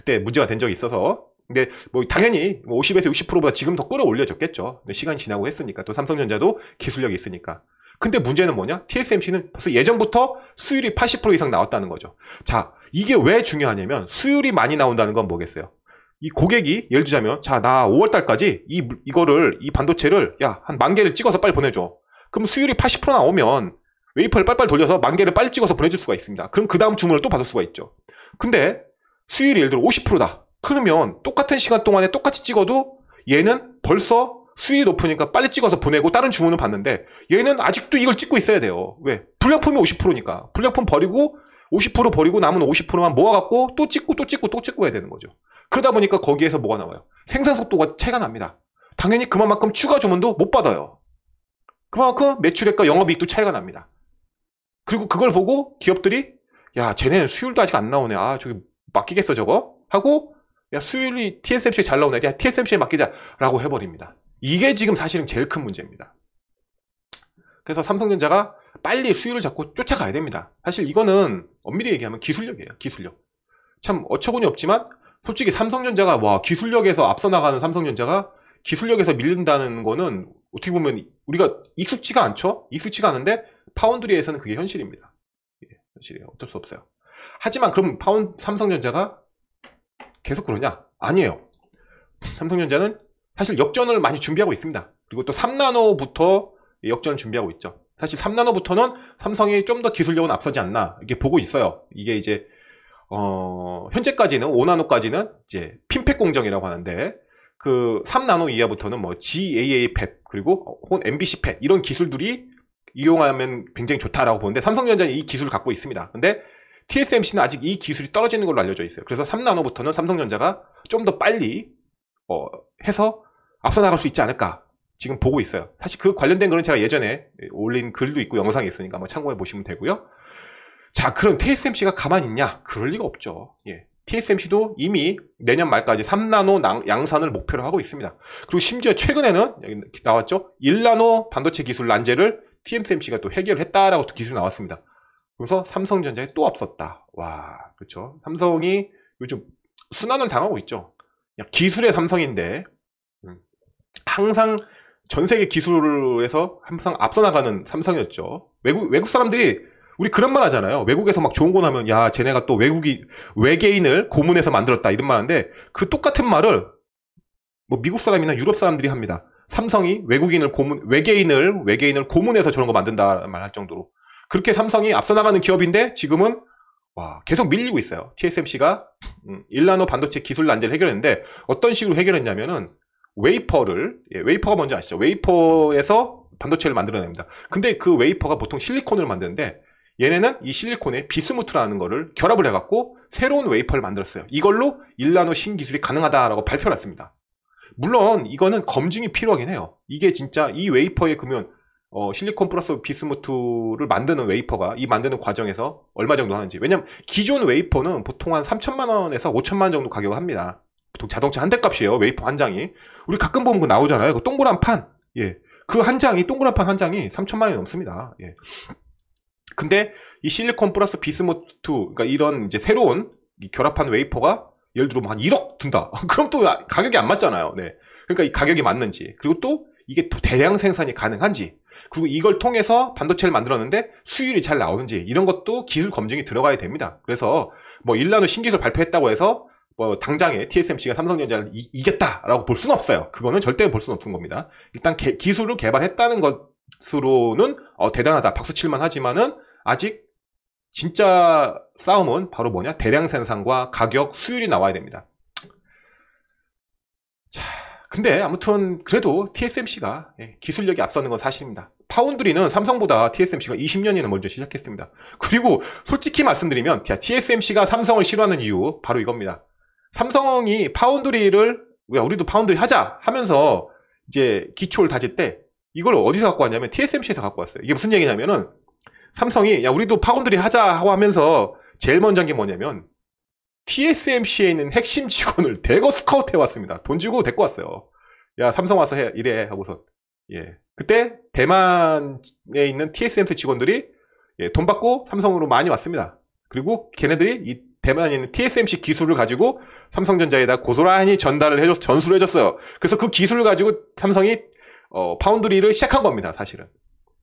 그때 문제가 된 적이 있어서 근데 뭐 당연히 50에서 뭐 60%보다 지금 더 끌어올려졌겠죠. 시간이 지나고 했으니까 또 삼성전자도 기술력이 있으니까. 근데 문제는 뭐냐? TSMC는 벌써 예전부터 수율이 80% 이상 나왔다는 거죠. 자, 이게 왜 중요하냐면 수율이 많이 나온다는 건 뭐겠어요? 이 고객이 예를 들자면 자, 나 5월 달까지 이 이거를 이 반도체를 야, 한 만 개를 찍어서 빨리 보내 줘. 그럼 수율이 80% 나오면 웨이퍼를 빨빨 리리 돌려서 만 개를 빨리 찍어서 보내줄 수가 있습니다. 그럼 그 다음 주문을 또 받을 수가 있죠. 근데 수율이 예를 들어 50%다. 그러면 똑같은 시간 동안에 똑같이 찍어도 얘는 벌써 수율이 높으니까 빨리 찍어서 보내고 다른 주문을 받는데 얘는 아직도 이걸 찍고 있어야 돼요. 왜? 불량품이 50%니까. 불량품 버리고 50% 버리고 남은 50%만 모아갖고 또 찍고 또 찍고 또 찍고 해야 되는 거죠. 그러다 보니까 거기에서 뭐가 나와요? 생산 속도가 차이가 납니다. 당연히 그만큼 추가 주문도 못 받아요. 그만큼 매출액과 영업이익도 차이가 납니다. 그리고 그걸 보고 기업들이 야 쟤네는 수율도 아직 안 나오네. 아 저기 맡기겠어 저거? 하고 야 수율이 TSMC에 잘 나오네. 야 TSMC에 맡기자라고 해버립니다. 이게 지금 사실은 제일 큰 문제입니다. 그래서 삼성전자가 빨리 수율을 잡고 쫓아가야 됩니다. 사실 이거는 엄밀히 얘기하면 기술력이에요. 기술력. 참 어처구니 없지만 솔직히 삼성전자가 와 기술력에서 앞서 나가는 삼성전자가 기술력에서 밀린다는 거는 어떻게 보면 우리가 익숙지가 않죠. 익숙지가 않은데 파운드리에서는 그게 현실입니다. 예, 현실이에요. 어쩔 수 없어요. 하지만 그럼 파운 삼성전자가 계속 그러냐? 아니에요. 삼성전자는 사실 역전을 많이 준비하고 있습니다. 그리고 또 3나노부터 역전을 준비하고 있죠. 사실 3나노부터는 삼성이 좀 더 기술력은 앞서지 않나 이렇게 보고 있어요. 이게 이제 어 현재까지는 5나노까지는 이제 핀팩 공정이라고 하는데 그 3나노 이하부터는 뭐 GAA 팹 그리고 혹은 MBC 팹 이런 기술들이 이용하면 굉장히 좋다라고 보는데 삼성전자는 이 기술을 갖고 있습니다. 근데 TSMC는 아직 이 기술이 떨어지는 걸로 알려져 있어요. 그래서 3나노부터는 삼성전자가 좀 더 빨리 어, 해서 앞서 나갈 수 있지 않을까 지금 보고 있어요. 사실 그 관련된 글은 제가 예전에 올린 글도 있고 영상이 있으니까 한번 참고해 보시면 되고요. 자, 그럼 TSMC가 가만히 있냐? 그럴 리가 없죠. 예. TSMC도 이미 내년 말까지 3나노 양산을 목표로 하고 있습니다. 그리고 심지어 최근에는 여기 나왔죠? 1나노 반도체 기술 난제를 TSMC가 또 해결했다라고 또 기술이 나왔습니다. 그래서 삼성전자에 또없었다 와, 그렇죠. 삼성이 요즘 순환을 당하고 있죠. 기술의 삼성인데 음, 항상 전 세계 기술에서 항상 앞서 나가는 삼성이었죠. 외국 외국 사람들이 우리 그런 말 하잖아요. 외국에서 막 좋은 거 나면 야 쟤네가 또 외국이 외계인을 고문해서 만들었다 이런 말 하는데 그 똑같은 말을 뭐 미국 사람이나 유럽 사람들이 합니다. 삼성이 외국인을 고문 외계인을 외계인을 고문해서 저런 거 만든다 말할 정도로 그렇게 삼성이 앞서 나가는 기업인데 지금은 와, 계속 밀리고 있어요. TSMC가 음, 일라노 반도체 기술 난제를 해결했는데 어떤 식으로 해결했냐면은 웨이퍼를 예, 웨이퍼가 뭔지 아시죠? 웨이퍼에서 반도체를 만들어냅니다. 근데 그 웨이퍼가 보통 실리콘을 만드는데 얘네는 이 실리콘에 비스무트라는 거를 결합을 해갖고 새로운 웨이퍼를 만들었어요. 이걸로 일라노 신기술이 가능하다라고 발표를 했습니다. 물론 이거는 검증이 필요하긴 해요. 이게 진짜 이 웨이퍼에 그러면 어, 실리콘 플러스 비스무트를 만드는 웨이퍼가 이 만드는 과정에서 얼마 정도 하는지. 왜냐면 기존 웨이퍼는 보통 한 3천만 원에서 5천만 원 정도 가격을 합니다. 보통 자동차 한 대 값이에요. 웨이퍼 한 장이. 우리 가끔 보면 그 나오잖아요. 그 동그란 판. 예. 그 한 장이 동그란 판 한 장이 3천만 원이 넘습니다. 예. 근데 이 실리콘 플러스 비스무트 그러니까 이런 이제 새로운 결합한 웨이퍼가 예를 들어한 뭐 1억 든다. 그럼 또 가격이 안 맞잖아요. 네. 그러니까 이 가격이 맞는지 그리고 또 이게 대량 생산이 가능한지 그리고 이걸 통해서 반도체를 만들었는데 수율이 잘 나오는지 이런 것도 기술 검증이 들어가야 됩니다. 그래서 뭐 1나노 신기술 발표했다고 해서 뭐 당장에 TSMC가 삼성전자를 이, 겼다라고 볼 수는 없어요. 그거는 절대 볼 수는 없는 겁니다. 일단 개, 기술을 개발했다는 것으로는 어, 대단하다 박수 칠만 하지만은 아직 진짜 싸움은 바로 뭐냐 대량 생산과 가격 수율이 나와야 됩니다. 자. 근데 아무튼 그래도 TSMC가 예, 기술력이 앞서는 건 사실입니다. 파운드리는 삼성보다 TSMC가 20년이나 먼저 시작했습니다. 그리고 솔직히 말씀드리면 TSMC가 삼성을 싫어하는 이유 바로 이겁니다. 삼성이 파운드리를 야 우리도 파운드리 하자 하면서 이제 기초를 다질 때 이걸 어디서 갖고 왔냐면 TSMC에서 갖고 왔어요. 이게 무슨 얘기냐면은 삼성이 야 우리도 파운드리 하자 하고 하면서 제일 먼저 한 게 뭐냐면 TSMC에 있는 핵심 직원을 대거 스카우트 해왔습니다. 돈 주고 데리고 왔어요. 야, 삼성 와서 해, 일해. 하고서. 예. 그때 대만에 있는 TSMC 직원들이 예, 돈 받고 삼성으로 많이 왔습니다. 그리고 걔네들이 이 대만에 있는 TSMC 기술을 가지고 삼성전자에다 고스란히 전달을 해줬, 전수를 해줬어요. 그래서 그 기술을 가지고 삼성이 어, 파운드리를 시작한 겁니다, 사실은.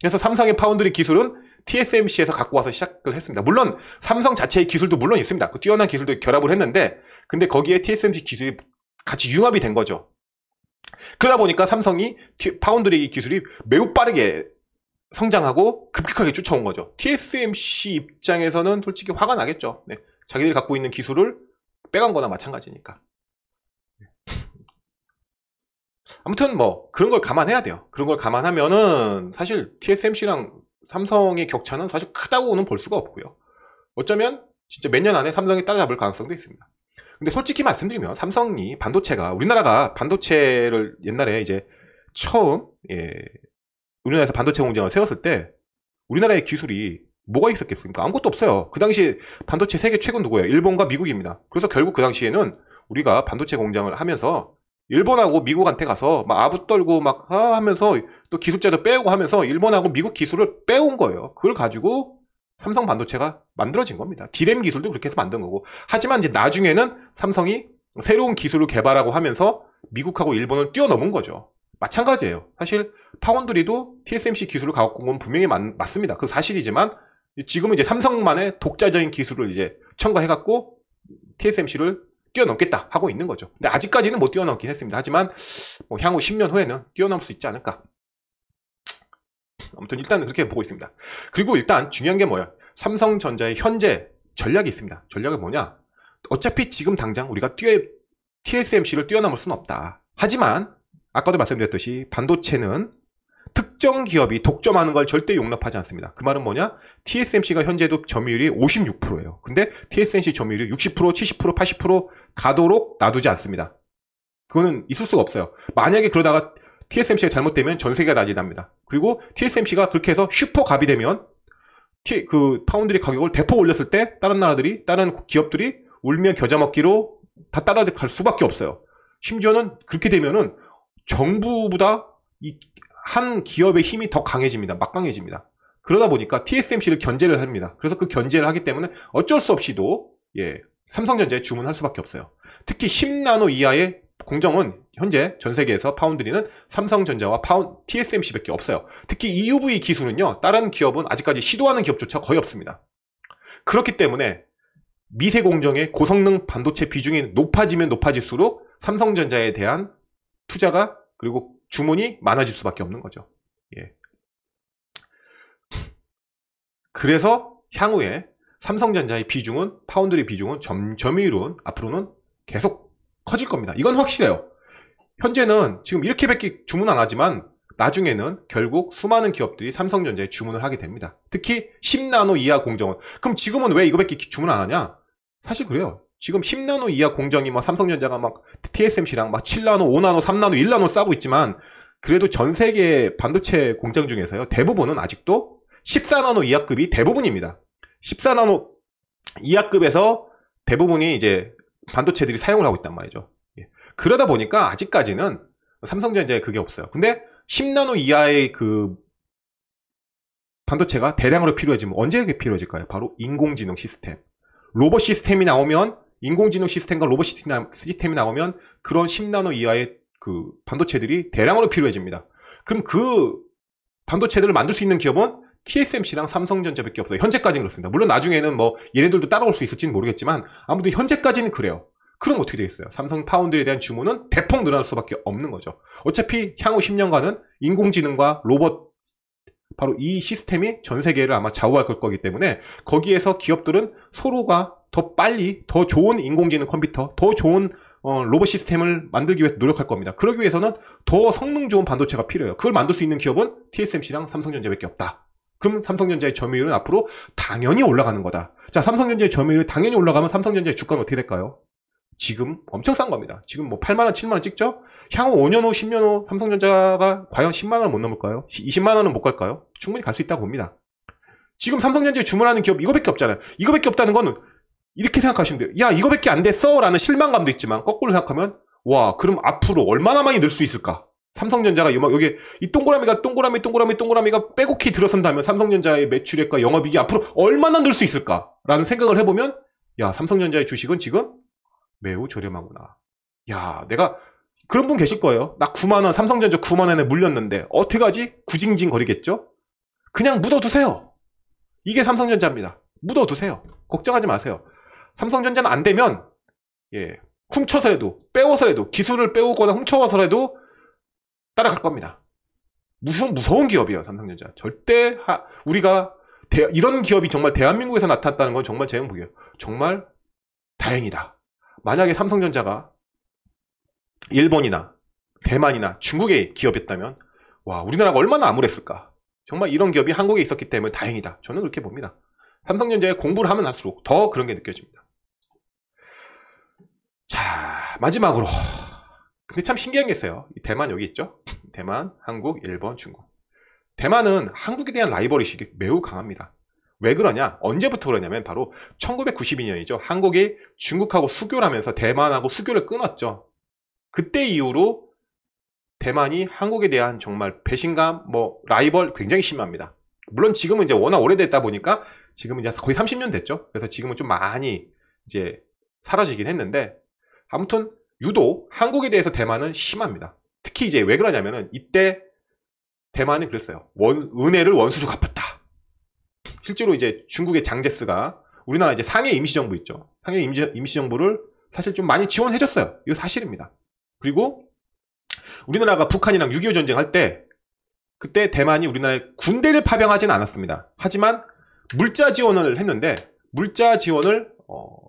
그래서 삼성의 파운드리 기술은 TSMC에서 갖고 와서 시작을 했습니다. 물론 삼성 자체의 기술도 물론 있습니다. 그 뛰어난 기술도 결합을 했는데 근데 거기에 TSMC 기술이 같이 융합이 된 거죠. 그러다 보니까 삼성이 파운드리 기술이 매우 빠르게 성장하고 급격하게 쫓아온 거죠. TSMC 입장에서는 솔직히 화가 나겠죠. 네. 자기들이 갖고 있는 기술을 빼간 거나 마찬가지니까. 네. 아무튼 뭐 그런 걸 감안해야 돼요. 그런 걸 감안하면은 사실 TSMC랑 삼성의 격차는 사실 크다고는 볼 수가 없고요. 어쩌면 진짜 몇 년 안에 삼성이 따라잡을 가능성도 있습니다. 근데 솔직히 말씀드리면 삼성이 반도체가 우리나라가 반도체를 옛날에 이제 처음 예, 우리나라에서 반도체 공장을 세웠을 때 우리나라의 기술이 뭐가 있었겠습니까? 아무것도 없어요. 그 당시 반도체 세계 최고 누구예요? 일본과 미국입니다. 그래서 결국 그 당시에는 우리가 반도체 공장을 하면서 일본하고 미국한테 가서 막 아부 떨고 막 하면서 또 기술자도 빼고 하면서 일본하고 미국 기술을 빼온 거예요. 그걸 가지고 삼성 반도체가 만들어진 겁니다. 디램 기술도 그렇게 해서 만든 거고. 하지만 이제 나중에는 삼성이 새로운 기술을 개발하고 하면서 미국하고 일본을 뛰어넘은 거죠. 마찬가지예요. 사실 파원드리도 TSMC 기술을 갖고 온 건 분명히 맞, 맞습니다. 그 사실이지만 지금은 이제 삼성만의 독자적인 기술을 이제 첨가해갖고 TSMC를 뛰어넘겠다 하고 있는 거죠. 근데 아직까지는 못 뛰어넘긴 했습니다. 하지만 뭐 향후 10년 후에는 뛰어넘을 수 있지 않을까. 아무튼 일단은 그렇게 보고 있습니다. 그리고 일단 중요한 게 뭐예요? 삼성전자의 현재 전략이 있습니다. 전략이 뭐냐? 어차피 지금 당장 우리가 뛰어, TSMC를 뛰어넘을 수는 없다. 하지만 아까도 말씀드렸듯이 반도체는 특정 기업이 독점하는 걸 절대 용납하지 않습니다. 그 말은 뭐냐? TSMC가 현재도 점유율이 56%예요. 근데 TSMC 점유율이 60%, 70%, 80% 가도록 놔두지 않습니다. 그거는 있을 수가 없어요. 만약에 그러다가 TSMC가 잘못되면 전 세계가 난리 납니다. 그리고 TSMC가 그렇게 해서 슈퍼갑이 되면 티, 그 파운드리 가격을 대폭 올렸을 때 다른 나라들이, 다른 기업들이 울며 겨자 먹기로 다 따라갈 수밖에 없어요. 심지어는 그렇게 되면은 정부보다 이한 기업의 힘이 더 강해집니다. 막 강해집니다. 그러다 보니까 TSMC를 견제를 합니다. 그래서 그 견제를 하기 때문에 어쩔 수 없이도 예, 삼성전자에 주문할 수밖에 없어요. 특히 10나노 이하의 공정은 현재 전 세계에서 파운드리는 삼성전자와 파운 TSMC밖에 없어요. 특히 EUV 기술은요. 다른 기업은 아직까지 시도하는 기업조차 거의 없습니다. 그렇기 때문에 미세 공정의 고성능 반도체 비중이 높아지면 높아질수록 삼성전자에 대한 투자가 그리고 주문이 많아질 수밖에 없는 거죠. 예. 그래서 향후에 삼성전자의 비중은 파운드리 비중은 점, 점유율은 앞으로는 계속 커질 겁니다. 이건 확실해요. 현재는 지금 이렇게밖에 주문 안 하지만 나중에는 결국 수많은 기업들이 삼성전자에 주문을 하게 됩니다. 특히 10나노 이하 공정은 그럼 지금은 왜 이거밖에 주문 안 하냐? 사실 그래요. 지금 10나노 이하 공정이 막 삼성전자가 막 TSMC랑 막 7나노, 5나노, 3나노, 1나노 싸고 있지만 그래도 전 세계 반도체 공장 중에서요. 대부분은 아직도 14나노 이하급이 대부분입니다. 14나노 이하급에서 대부분이 이제 반도체들이 사용을 하고 있단 말이죠. 예. 그러다 보니까 아직까지는 삼성전자에 그게 없어요. 근데 10나노 이하의 그 반도체가 대량으로 필요해지면 언제 그게 필요해질까요? 바로 인공지능 시스템. 로봇 시스템이 나오면 인공지능 시스템과 로봇 시스템이 나오면 그런 10나노 이하의 그 반도체들이 대량으로 필요해집니다. 그럼 그 반도체들을 만들 수 있는 기업은 TSMC랑 삼성전자밖에 없어요. 현재까지는 그렇습니다. 물론 나중에는 뭐 얘네들도 따라올 수 있을지는 모르겠지만 아무튼 현재까지는 그래요. 그럼 어떻게 되겠어요? 삼성 파운드에 대한 주문은 대폭 늘어날 수밖에 없는 거죠. 어차피 향후 10년간은 인공지능과 로봇 바로 이 시스템이 전 세계를 아마 좌우할 걸 거기 때문에 거기에서 기업들은 서로가 더 빨리 더 좋은 인공지능 컴퓨터, 더 좋은 어, 로봇 시스템을 만들기 위해서 노력할 겁니다. 그러기 위해서는 더 성능 좋은 반도체가 필요해요. 그걸 만들 수 있는 기업은 TSMC랑 삼성전자밖에 없다. 그럼 삼성전자의 점유율은 앞으로 당연히 올라가는 거다. 자, 삼성전자의 점유율 이 당연히 올라가면 삼성전자의 주가는 어떻게 될까요? 지금 엄청 싼 겁니다. 지금 뭐 8만원, 7만원 찍죠? 향후 5년 후, 10년 후 삼성전자가 과연 10만원을 못 넘을까요? 20만원은 못 갈까요? 충분히 갈 수 있다고 봅니다. 지금 삼성전자에 주문하는 기업 이거밖에 없잖아요. 이거밖에 없다는 거는 이렇게 생각하시면 돼요. 야, 이거밖에 안 됐어? 라는 실망감도 있지만, 거꾸로 생각하면, 와, 그럼 앞으로 얼마나 많이 늘 수 있을까? 삼성전자가 이막 여기 이 동그라미가 동그라미 동그라미 동그라미가 빼곡히 들어선다면 삼성전자의 매출액과 영업이익이 앞으로 얼마나 늘 수 있을까라는 생각을 해보면 야 삼성전자의 주식은 지금 매우 저렴하구나. 야 내가 그런 분 계실 거예요. 나 9만 원 삼성전자 9만 원에 물렸는데 어떻게 하지? 구징징 거리겠죠? 그냥 묻어두세요. 이게 삼성전자입니다. 묻어두세요. 걱정하지 마세요. 삼성전자는 안 되면 예 훔쳐서라도 빼오서라도 기술을 빼오거나 훔쳐와서라도 따라갈 겁니다. 무슨 무서운 기업이에요 삼성전자. 절대 하, 우리가 대, 이런 기업이 정말 대한민국에서 나타났다는 건 정말 제 행복이에요. 정말 다행이다. 만약에 삼성전자가 일본이나 대만이나 중국의 기업이었다면 와 우리나라가 얼마나 암울했을까. 정말 이런 기업이 한국에 있었기 때문에 다행이다. 저는 그렇게 봅니다. 삼성전자에 공부를 하면 할수록 더 그런 게 느껴집니다. 자, 마지막으로. 근데 참 신기한 게 있어요. 대만 여기 있죠? 대만, 한국, 일본, 중국. 대만은 한국에 대한 라이벌 의식이 매우 강합니다. 왜 그러냐? 언제부터 그러냐면 바로 1992년이죠. 한국이 중국하고 수교를 하면서 대만하고 수교를 끊었죠. 그때 이후로 대만이 한국에 대한 정말 배신감, 뭐 라이벌 굉장히 심합니다. 물론 지금은 이제 워낙 오래됐다 보니까 지금은 이제 거의 30년 됐죠. 그래서 지금은 좀 많이 이제 사라지긴 했는데 아무튼 유독 한국에 대해서 대만은 심합니다. 특히 이제 왜 그러냐면은 이때 대만이 그랬어요. 원, 은혜를 원수로 갚았다. 실제로 이제 중국의 장제스가 우리나라 이제 상해 임시정부 있죠. 상해 임시, 임시정부를 사실 좀 많이 지원해줬어요. 이거 사실입니다. 그리고 우리나라가 북한이랑 6.25 전쟁할 때 그때 대만이 우리나라에 군대를 파병하진 않았습니다. 하지만 물자 지원을 했는데 물자 지원을 어,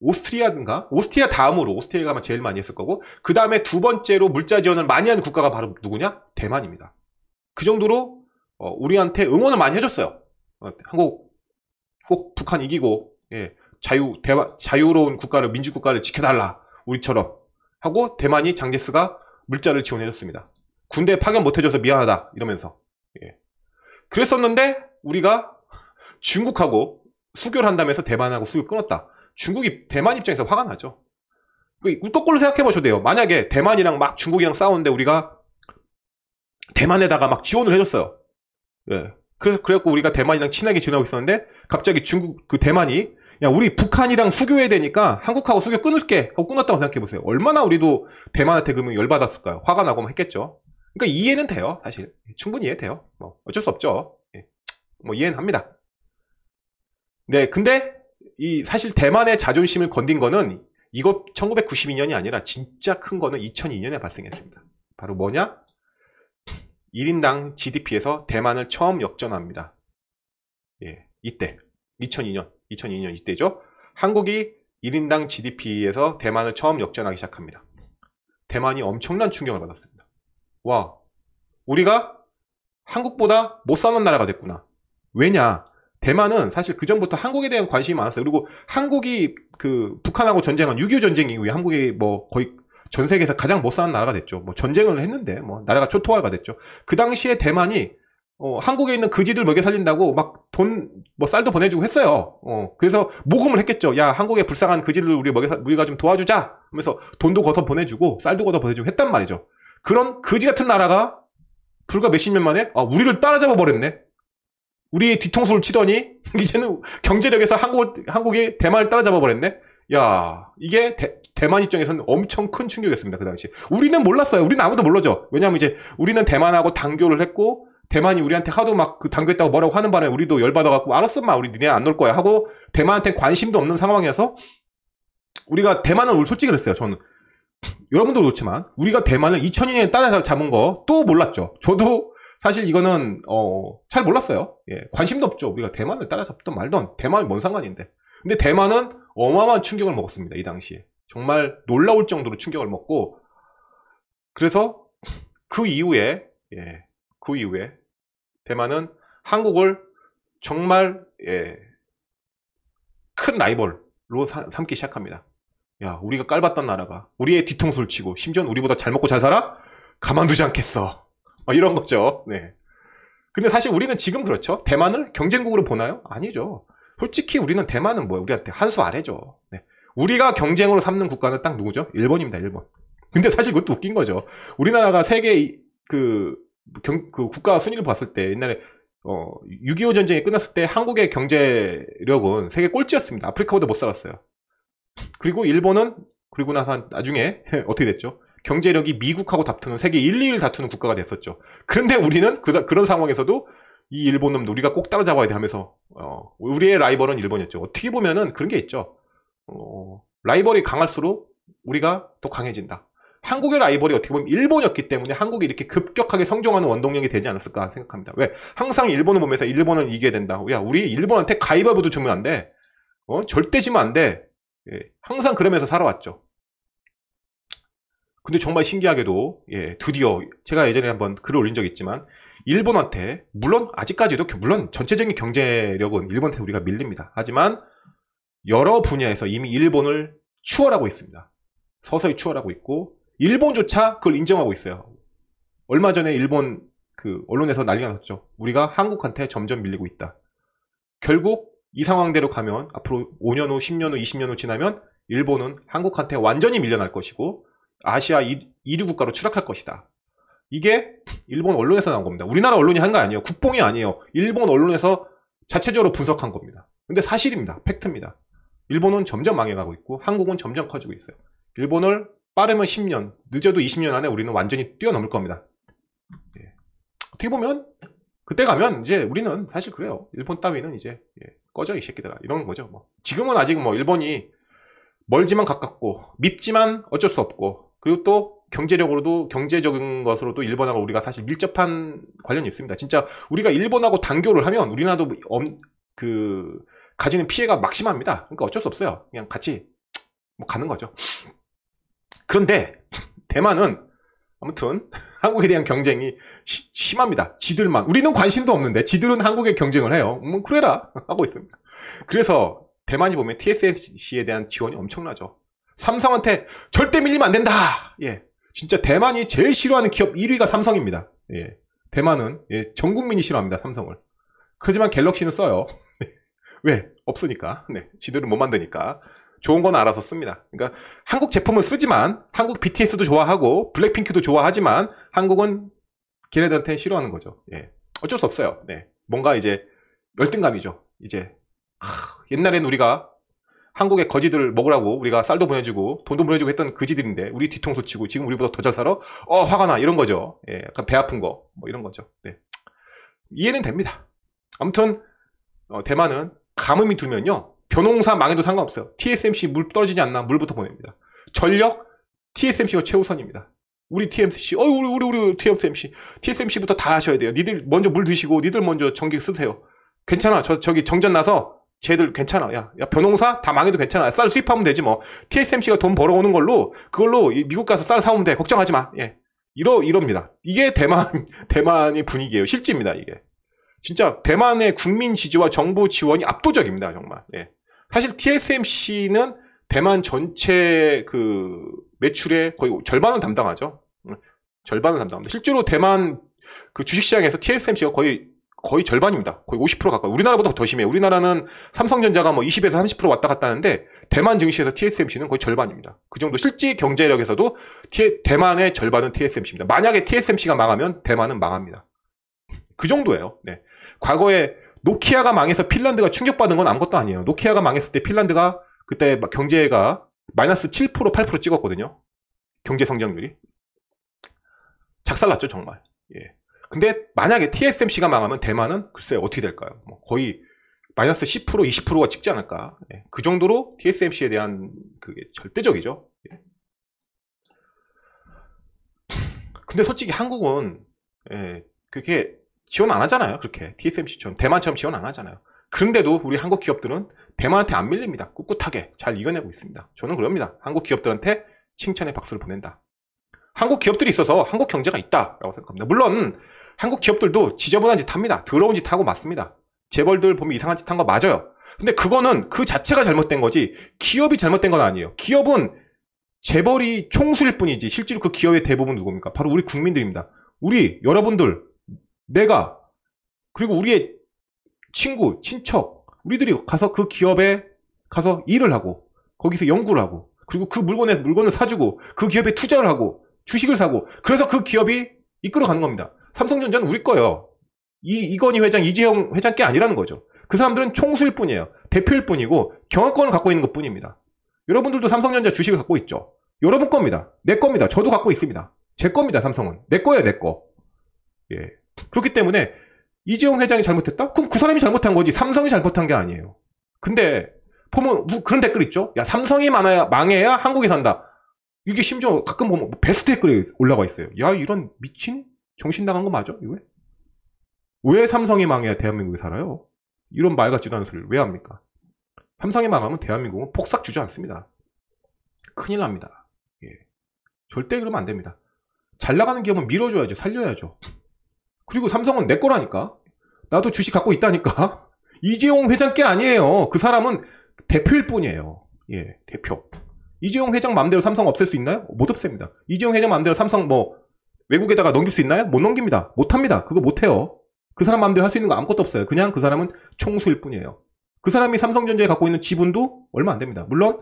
오스트리아든가 오스트리아 다음으로 오스트리아가 아마 제일 많이 했을 거고 그 다음에 두 번째로 물자 지원을 많이 하는 국가가 바로 누구냐 대만입니다. 그 정도로 어, 우리한테 응원을 많이 해줬어요. 어, 한국 혹 북한 이기고 예, 자유 대화, 자유로운 국가를 민주 국가를 지켜달라 우리처럼 하고 대만이 장제스가 물자를 지원해줬습니다. 군대 파견 못해줘서 미안하다 이러면서 예. 그랬었는데 우리가 중국하고 수교를 한다면서 대만하고 수교 끊었다. 중국이 대만 입장에서 화가 나죠. 거꾸로 그 생각해 보셔도 돼요. 만약에 대만이랑 막 중국이랑 싸우는데 우리가 대만에다가 막 지원을 해줬어요. 예. 그래서 그래갖고 우리가 대만이랑 친하게 지내고 있었는데 갑자기 중국 그 대만이 야 우리 북한이랑 수교해야 되니까 한국하고 수교 끊을게 하고 끊었다고 생각해 보세요. 얼마나 우리도 대만한테 그러면 열받았을까요? 화가 나고 했겠죠. 그러니까 이해는 돼요. 사실 충분히 이해돼요. 뭐 어쩔 수 없죠. 예. 뭐 이해는 합니다. 네, 근데 이 사실 대만의 자존심을 건든 거는 이거 1992년이 아니라 진짜 큰 거는 2002년에 발생했습니다. 바로 뭐냐? 1인당 GDP에서 대만을 처음 역전합니다. 예, 이때 2002년, 2002년 이때죠. 한국이 1인당 GDP에서 대만을 처음 역전하기 시작합니다. 대만이 엄청난 충격을 받았습니다. 와, 우리가 한국보다 못 사는 나라가 됐구나. 왜냐? 대만은 사실 그 전부터 한국에 대한 관심이 많았어요. 그리고 한국이 그 북한하고 전쟁한 6.25 전쟁 이후에 한국이 뭐 거의 전 세계에서 가장 못 사는 나라가 됐죠. 뭐 전쟁을 했는데 뭐 나라가 초토화가 됐죠. 그 당시에 대만이 어, 한국에 있는 그지들 먹여 살린다고 막 돈 뭐 쌀도 보내주고 했어요. 어, 그래서 모금을 했겠죠. 야 한국의 불쌍한 그지들 우리 먹여 우리가 좀 도와주자. 하면서 돈도 거서 보내주고 쌀도 거서 보내주고 했단 말이죠. 그런 그지 같은 나라가 불과 몇십 년 만에 아, 우리를 따라잡아 버렸네. 우리의 뒤통수를 치더니 이제는 경제력에서 한국 한국이 대만을 따라잡아 버렸네. 야 이게 대, 만 입장에서는 엄청 큰 충격이었습니다 그 당시. 우리는 몰랐어요. 우리는 아무도 몰랐죠. 왜냐하면 이제 우리는 대만하고 단교를 했고 대만이 우리한테 하도 막그 단교했다고 뭐라고 하는 바람에 우리도 열받아갖고 알았어 마 우리 니네 안놀 거야 하고 대만한테 관심도 없는 상황이어서 우리가 대만은 우리 솔직히 그랬어요 저는 여러분도 그렇지만 우리가 대만을 2002년에 따라서 잡은 거 또 몰랐죠 저도 사실 이거는 어, 잘 몰랐어요. 예, 관심도 없죠. 우리가 대만을 따라서붙던 말던 대만이 뭔 상관인데. 근데 대만은 어마어마한 충격을 먹었습니다. 이 당시에 정말 놀라울 정도로 충격을 먹고 그래서 그 이후에 예, 그 이후에 대만은 한국을 정말 예, 큰 라이벌로 사, 삼기 시작합니다. 야, 우리가 깔봤던 나라가 우리의 뒤통수를 치고 심지어 우리보다 잘 먹고 잘 살아? 가만두지 않겠어. 어, 이런 거죠. 네. 근데 사실 우리는 지금 그렇죠. 대만을 경쟁국으로 보나요? 아니죠. 솔직히 우리는 대만은 뭐야? 우리한테 한 수 아래죠. 네. 우리가 경쟁으로 삼는 국가는 딱 누구죠? 일본입니다. 일본. 근데 사실 그것도 웃긴 거죠. 우리나라가 세계 그, 경, 그 국가 순위를 봤을 때 옛날에 어, 6.25 전쟁이 끝났을 때 한국의 경제력은 세계 꼴찌였습니다. 아프리카보다 못 살았어요. 그리고 일본은 그리고 나서 나중에 어떻게 됐죠? 경제력이 미국하고 다투는 세계 1, 2를 위 다투는 국가가 됐었죠. 그런데 우리는 그, 그런 상황에서도 이 일본놈 우리가 꼭 따라잡아야 돼 하면서 어, 우리의 라이벌은 일본이었죠. 어떻게 보면은 그런 게 있죠. 어, 라이벌이 강할수록 우리가 더 강해진다. 한국의 라이벌이 어떻게 보면 일본이었기 때문에 한국이 이렇게 급격하게 성장하는 원동력이 되지 않았을까 생각합니다. 왜? 항상 일본을 보면서 일본은 이겨야 된다. 야, 우리 일본한테 가위바위보도 주면 안 돼. 어? 절대 지면 안 돼. 예, 항상 그러면서 살아왔죠. 근데 정말 신기하게도 예, 드디어 제가 예전에 한번 글을 올린 적 있지만 일본한테 물론 아직까지도 물론 전체적인 경제력은 일본한테 우리가 밀립니다. 하지만 여러 분야에서 이미 일본을 추월하고 있습니다. 서서히 추월하고 있고 일본조차 그걸 인정하고 있어요. 얼마 전에 일본 그 언론에서 난리가 났죠. 우리가 한국한테 점점 밀리고 있다. 결국 이 상황대로 가면 앞으로 5년 후, 10년 후, 20년 후 지나면 일본은 한국한테 완전히 밀려날 것이고 아시아 1류 2 국가로 추락할 것이다. 이게 일본 언론에서 나온 겁니다. 우리나라 언론이 한 거 아니에요. 국뽕이 아니에요. 일본 언론에서 자체적으로 분석한 겁니다. 근데 사실입니다. 팩트입니다. 일본은 점점 망해가고 있고 한국은 점점 커지고 있어요. 일본을 빠르면 10년, 늦어도 20년 안에 우리는 완전히 뛰어넘을 겁니다. 예. 어떻게 보면 그때 가면 이제 우리는 사실 그래요. 일본 따위는 이제 예. 꺼져 이 새끼들아 이런 거죠. 뭐. 지금은 아직 뭐 일본이 멀지만 가깝고 밉지만 어쩔 수 없고 그리고 또 경제력으로도 경제적인 것으로도 일본하고 우리가 사실 밀접한 관련이 있습니다. 진짜 우리가 일본하고 단교를 하면 우리나라도 엄, 그 가지는 피해가 막심합니다. 그러니까 어쩔 수 없어요. 그냥 같이 뭐 가는 거죠. 그런데 대만은 아무튼 한국에 대한 경쟁이 시, 심합니다. 지들만 우리는 관심도 없는데 지들은 한국에 경쟁을 해요. 뭐 그래라 하고 있습니다. 그래서 대만이 보면 TSMC에 대한 지원이 엄청나죠. 삼성한테 절대 밀리면 안 된다. 예. 진짜 대만이 제일 싫어하는 기업 1위가 삼성입니다. 예. 대만은 예, 전 국민이 싫어합니다. 삼성을. 하지만 갤럭시는 써요. 네. 왜? 없으니까. 네. 지들은 못 만드니까. 좋은 건 알아서 씁니다. 그러니까 한국 제품은 쓰지만 한국 BTS도 좋아하고 블랙핑크도 좋아하지만 한국은 걔네들한테 싫어하는 거죠. 예. 어쩔 수 없어요. 네. 뭔가 이제 열등감이죠. 이제 하, 옛날엔 우리가 한국의 거지들 먹으라고 우리가 쌀도 보내주고 돈도 보내주고 했던 그지들인데 우리 뒤통수 치고 지금 우리보다 더 잘 살아? 어 화가 나 이런 거죠. 예, 약간 배 아픈 거뭐 이런 거죠. 네. 이해는 됩니다. 아무튼 어, 대만은 가뭄이 들면요 변홍사 망해도 상관없어요. TSMC 물 떨어지지 않나 물부터 보냅니다. 전력 TSMC가 최우선입니다. 우리 TSMC, 어 우리 우리 우리 TSMC, TSMC부터 다 하셔야 돼요. 니들 먼저 물 드시고 니들 먼저 전기 쓰세요. 괜찮아. 저 저기 정전 나서 쟤들 괜찮아. 야, 야 변홍사 다 망해도 괜찮아. 쌀 수입하면 되지 뭐. TSMC가 돈 벌어오는 걸로 그걸로 미국 가서 쌀 사오면 돼. 걱정하지 마. 예. 이러 이럽니다. 이게 대만 대만의 분위기예요. 실제입니다. 이게 진짜 대만의 국민 지지와 정부 지원이 압도적입니다. 정말. 예. 사실 TSMC는 대만 전체 그 매출의 거의 절반을 담당하죠. 음, 절반을 담당합니다. 실제로 대만 그 주식시장에서 TSMC가 거의 거의 절반입니다. 거의 50% 가까이. 우리나라보다 더 심해요. 우리나라는 삼성전자가 뭐 20에서 30% 왔다 갔다 하는데 대만 증시에서 TSMC는 거의 절반입니다. 그 정도 실제 경제력에서도 티, 대만의 절반은 TSMC입니다. 만약에 TSMC가 망하면 대만은 망합니다. 그 정도예요. 네. 과거에 노키아가 망해서 핀란드가 충격받은 건 아무것도 아니에요. 노키아가 망했을 때 핀란드가 그때 경제가 마이너스 7% 8% 찍었거든요. 경제 성장률이. 작살났죠, 정말. 예. 근데 만약에 TSMC가 망하면 대만은 글쎄 어떻게 될까요? 뭐 거의 마이너스 10% 20%가 찍지 않을까? 예. 그 정도로 TSMC에 대한 그게 절대적이죠. 예. 근데 솔직히 한국은 예, 그게 지원 안 하잖아요. 그렇게 TSMC처럼 대만처럼 지원 안 하잖아요. 그런데도 우리 한국 기업들은 대만한테 안 밀립니다. 꿋꿋하게 잘 이겨내고 있습니다. 저는 그럽니다. 한국 기업들한테 칭찬의 박수를 보낸다. 한국 기업들이 있어서 한국 경제가 있다라고 생각합니다. 물론 한국 기업들도 지저분한 짓 합니다. 더러운 짓 하고 맞습니다. 재벌들 보면 이상한 짓 한 거 맞아요. 근데 그거는 그 자체가 잘못된 거지 기업이 잘못된 건 아니에요. 기업은 재벌이 총수일 뿐이지 실제로 그 기업의 대부분 누굽니까? 바로 우리 국민들입니다. 우리 여러분들 내가 그리고 우리의 친구, 친척 우리들이 가서 그 기업에 가서 일을 하고 거기서 연구를 하고 그리고 그 물건에 물건을 사주고 그 기업에 투자를 하고 주식을 사고 그래서 그 기업이 이끌어가는 겁니다. 삼성전자는 우리 거예요. 이 이건희 회장, 이재용 회장 게 아니라는 거죠. 그 사람들은 총수일 뿐이에요. 대표일 뿐이고 경영권을 갖고 있는 것 뿐입니다. 여러분들도 삼성전자 주식을 갖고 있죠. 여러분 겁니다. 내 겁니다. 저도 갖고 있습니다. 제 겁니다. 삼성은 내 거예요. 내 거. 예. 그렇기 때문에 이재용 회장이 잘못했다? 그럼 그 사람이 잘못한 거지. 삼성이 잘못한 게 아니에요. 근데 보면 그런 댓글 있죠. 야 삼성이 많아야 망해야 한국이 산다. 이게 심지어 가끔 보면 뭐 베스트 댓글에 올라가 있어요. 야 이런 미친 정신 나간 거 맞아? 왜? 왜 삼성이 망해야 대한민국이 살아요? 이런 말 같지도 않은 소리를 왜 합니까? 삼성이 망하면 대한민국은 폭삭 주지 않습니다. 큰일 납니다. 예. 절대 그러면 안 됩니다. 잘 나가는 기업은 밀어줘야죠. 살려야죠. 그리고 삼성은 내 거라니까. 나도 주식 갖고 있다니까. 이재용 회장 께 아니에요. 그 사람은 대표일 뿐이에요. 예, 대표. 이재용 회장 맘대로 삼성 없앨 수 있나요? 못 없앱니다. 이재용 회장 맘대로 삼성 뭐 외국에다가 넘길 수 있나요? 못 넘깁니다. 못 합니다. 그거 못 해요. 그 사람 마음대로 할 수 있는 거 아무것도 없어요. 그냥 그 사람은 총수일 뿐이에요. 그 사람이 삼성전자에 갖고 있는 지분도 얼마 안 됩니다. 물론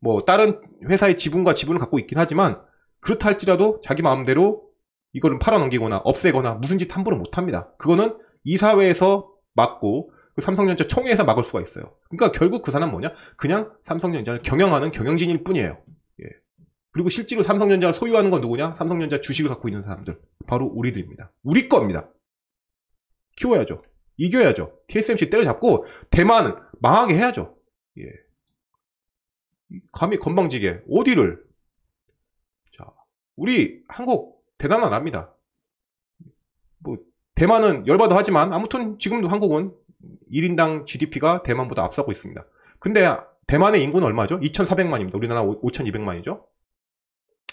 뭐 다른 회사의 지분과 지분을 갖고 있긴 하지만 그렇다 할지라도 자기 마음대로 이거는 팔아넘기거나 없애거나 무슨 짓 함부로 못합니다. 그거는 이사회에서 맞고 그 삼성전자 총회에서 막을 수가 있어요. 그러니까 결국 그 사람 뭐냐? 그냥 삼성전자를 경영하는 경영진일 뿐이에요. 예. 그리고 실제로 삼성전자를 소유하는 건 누구냐? 삼성전자 주식을 갖고 있는 사람들. 바로 우리들입니다. 우리 겁니다. 키워야죠. 이겨야죠. TSMC 때려잡고 대만은 망하게 해야죠. 예. 감히 건방지게 어디를 자 우리 한국 대단한 나라입니다. 뭐 대만은 열받아 하지만 아무튼 지금도 한국은 1인당 GDP가 대만보다 앞서고 있습니다. 근데 대만의 인구는 얼마죠? 2,400만입니다. 우리나라 5,200만이죠?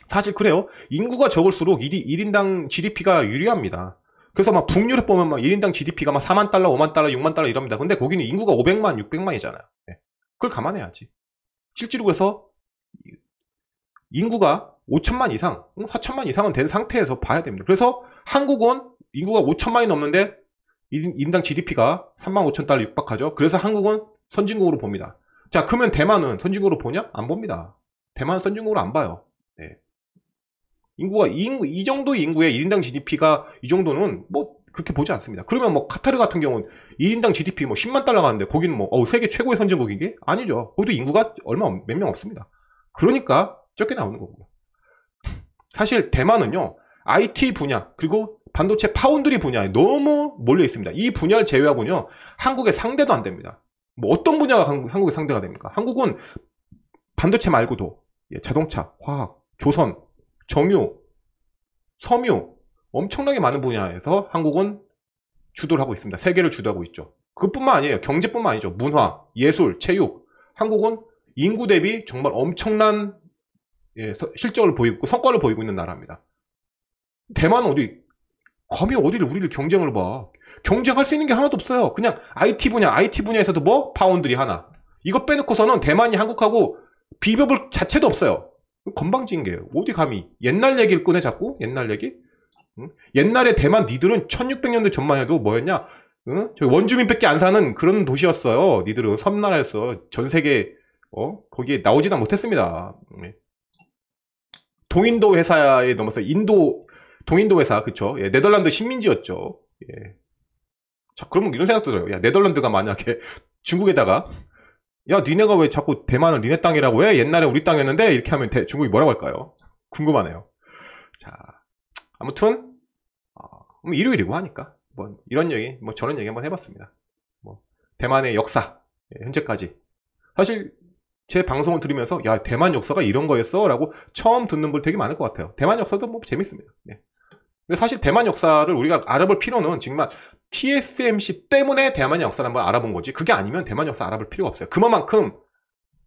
사실 그래요. 인구가 적을수록 1, 인당 GDP가 유리합니다. 그래서 막 북유럽 보면 막 1인당 GDP가 막 4만 달러, 5만 달러, 6만 달러 이럽니다. 근데 거기는 인구가 500만, 600만이잖아요. 네. 그걸 감안해야지. 실제로 그래서 인구가 5천만 이상, 4천만 어? 이상은 된 상태에서 봐야 됩니다. 그래서 한국은 인구가 5천만이 넘는데 인당 GDP가 3만 5천 달러 육박하죠. 그래서 한국은 선진국으로 봅니다. 자, 그러면 대만은 선진국으로 보냐? 안 봅니다. 대만은 선진국으로 안 봐요. 네. 인구가 이, 인구, 이 정도 인구의 1인당 GDP가 이 정도는 뭐 그렇게 보지 않습니다. 그러면 뭐 카타르 같은 경우는 1인당 GDP 뭐 10만 달러 가는데 거기는 뭐어 세계 최고의 선진국인 게 아니죠. 거기도 인구가 얼마 몇 명 없습니다. 그러니까 적게 나오는 거고요. 사실 대만은요. IT 분야 그리고 반도체 파운드리 분야에 너무 몰려 있습니다. 이 분야를 제외하고는요, 한국의 상대도 안 됩니다. 뭐 어떤 분야가 한국의 상대가 됩니까? 한국은 반도체 말고도 예, 자동차, 화학, 조선, 정유, 섬유 엄청나게 많은 분야에서 한국은 주도를 하고 있습니다. 세계를 주도하고 있죠. 그뿐만 아니에요. 경제뿐만 아니죠. 문화, 예술, 체육. 한국은 인구 대비 정말 엄청난 예, 실적을 보이고 성과를 보이고 있는 나라입니다. 대만 어디 감히 어디를 우리를 경쟁을 봐. 경쟁할 수 있는 게 하나도 없어요. 그냥 IT 분야, IT 분야에서도 뭐 파운드리 하나. 이거 빼놓고서는 대만이 한국하고 비벼볼 자체도 없어요. 건방진게 어디 감히 옛날 얘기를 꺼내 자꾸 옛날 얘기? 응? 옛날에 대만 니들은 1600년대 전만 해도 뭐였냐? 응? 저 원주민밖에 안 사는 그런 도시였어요. 니들은 섬나라였어. 전 세계 어 거기에 나오지는 못했습니다. 네. 동인도 회사에 넘어서 인도 동인도 회사 그쵸? 예, 네덜란드 식민지였죠. 예. 자 그러면 이런 생각 들어요. 야 네덜란드가 만약에 중국에다가 야 니네가 왜 자꾸 대만을 니네 땅이라고 해? 옛날에 우리 땅이었는데 이렇게 하면 대, 중국이 뭐라고 할까요? 궁금하네요. 자 아무튼 어, 일요일이고 하니까 뭐 이런 얘기 뭐 저런 얘기 한번 해봤습니다. 뭐 대만의 역사 예, 현재까지 사실 제 방송을 들으면서 야 대만 역사가 이런 거였어라고 처음 듣는 분 되게 많을 것 같아요. 대만 역사도 뭐 재밌습니다. 네. 근데 사실 대만 역사를 우리가 알아볼 필요는 정말 TSMC 때문에 대만 의 역사를 한번 알아본 거지. 그게 아니면 대만 역사 알아볼 필요가 없어요. 그만큼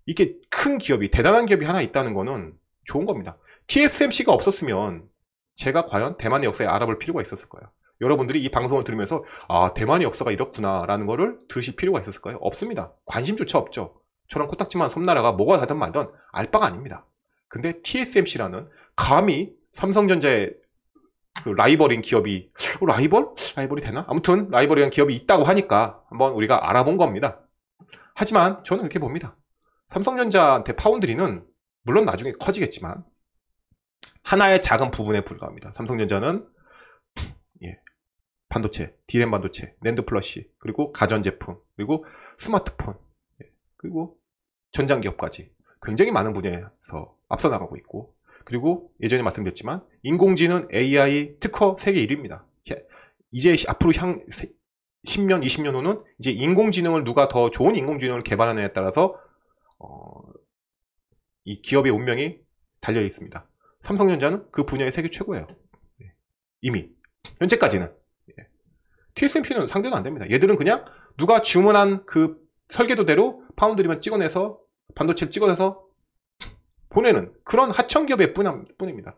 이렇게 큰 기업이, 대단한 기업이 하나 있다는 거는 좋은 겁니다. TSMC가 없었으면 제가 과연 대만의 역사에 알아볼 필요가 있었을 거예요. 여러분들이 이 방송을 들으면서 아 대만의 역사가 이렇구나라는 거를 들으실 필요가 있었을까요? 없습니다. 관심조차 없죠. 저런 코딱지만 섬나라가 뭐가 다든 말든 알 바가 아닙니다. 근데 TSMC라는 감히 삼성전자의 그 라이벌인 기업이 어, 라이벌? 라이벌이 되나? 아무튼 라이벌이란 기업이 있다고 하니까 한번 우리가 알아본 겁니다. 하지만 저는 이렇게 봅니다. 삼성전자한테 파운드리는 물론 나중에 커지겠지만 하나의 작은 부분에 불과합니다. 삼성전자는 예, 반도체, 디램 반도체, 낸드 플러시, 그리고 가전제품, 그리고 스마트폰, 예, 그리고 전장기업까지 굉장히 많은 분야에서 앞서 나가고 있고 그리고 예전에 말씀드렸지만 인공지능 AI 특허 세계 1위입니다. 예. 이제 앞으로 향 10년, 20년 후는 이제 인공지능을 누가 더 좋은 인공지능을 개발하느냐에 따라서 어, 이 기업의 운명이 달려 있습니다. 삼성전자는 그 분야의 세계 최고예요. 예. 이미 현재까지는 예. TSMC는 상대도 안 됩니다. 얘들은 그냥 누가 주문한 그 설계도대로 파운드리만 찍어내서 반도체를 찍어내서 보내는 그런 하청기업의 뿐입니다.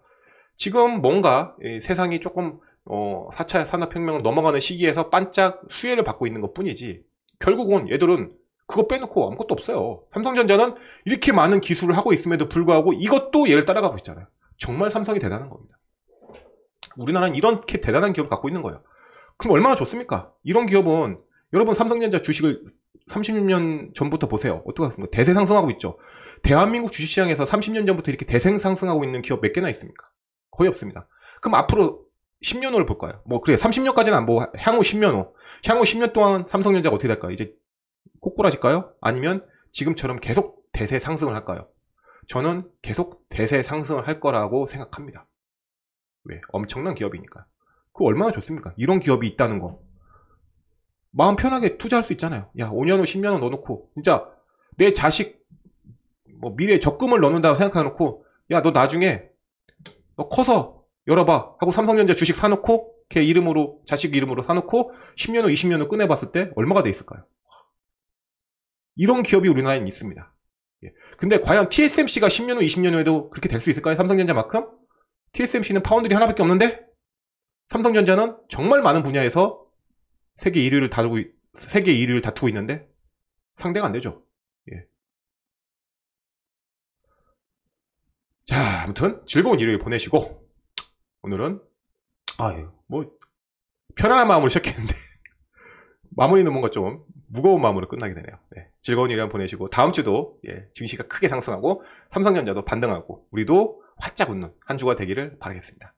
지금 뭔가 예, 세상이 조금 어, 4차 산업혁명을 넘어가는 시기에서 반짝 수혜를 받고 있는 것 뿐이지 결국은 얘들은 그거 빼놓고 아무것도 없어요. 삼성전자는 이렇게 많은 기술을 하고 있음에도 불구하고 이것도 얘를 따라가고 있잖아요. 정말 삼성이 대단한 겁니다. 우리나라는 이렇게 대단한 기업을 갖고 있는 거예요. 그럼 얼마나 좋습니까? 이런 기업은 여러분 삼성전자 주식을 3 0년 전부터 보세요. 어떻게 하니까 대세 상승하고 있죠. 대한민국 주식시장에서 30년 전부터 이렇게 대생 상승하고 있는 기업 몇 개나 있습니까? 거의 없습니다. 그럼 앞으로 10년 후를 볼까요? 뭐 그래 30년까지는 안 보고 향후 10년 후 향후 10년 동안 삼성전자가 어떻게 될까요? 이제 꼬꾸라질까요? 아니면 지금처럼 계속 대세 상승을 할까요? 저는 계속 대세 상승을 할 거라고 생각합니다. 왜? 엄청난 기업이니까. 그 얼마나 좋습니까? 이런 기업이 있다는 거. 마음 편하게 투자할 수 있잖아요. 야, 5년 후, 10년 후 넣어놓고, 진짜 내 자식, 뭐 미래에 적금을 넣는다고 생각해놓고, 야, 너 나중에, 너 커서 열어봐. 하고 삼성전자 주식 사놓고, 걔 이름으로, 자식 이름으로 사놓고, 10년 후, 20년 후 꺼내봤을 때 얼마가 돼 있을까요? 이런 기업이 우리나라에는 있습니다. 예. 근데 과연 TSMC가 10년 후, 20년 후에도 그렇게 될 수 있을까요? 삼성전자만큼? TSMC는 파운드리 하나밖에 없는데? 삼성전자는 정말 많은 분야에서 세계 1위를 다루고 세계 1위를 다투고 있는데 상대가 안 되죠. 예. 자, 아무튼 즐거운 일요일 보내시고 오늘은 아유 예. 뭐 편안한 마음으로 시작했는데 마무리는 뭔가 좀 무거운 마음으로 끝나게 되네요. 네, 즐거운 일요일 보내시고 다음 주도 예, 증시가 크게 상승하고 삼성전자도 반등하고 우리도 활짝 웃는 한 주가 되기를 바라겠습니다.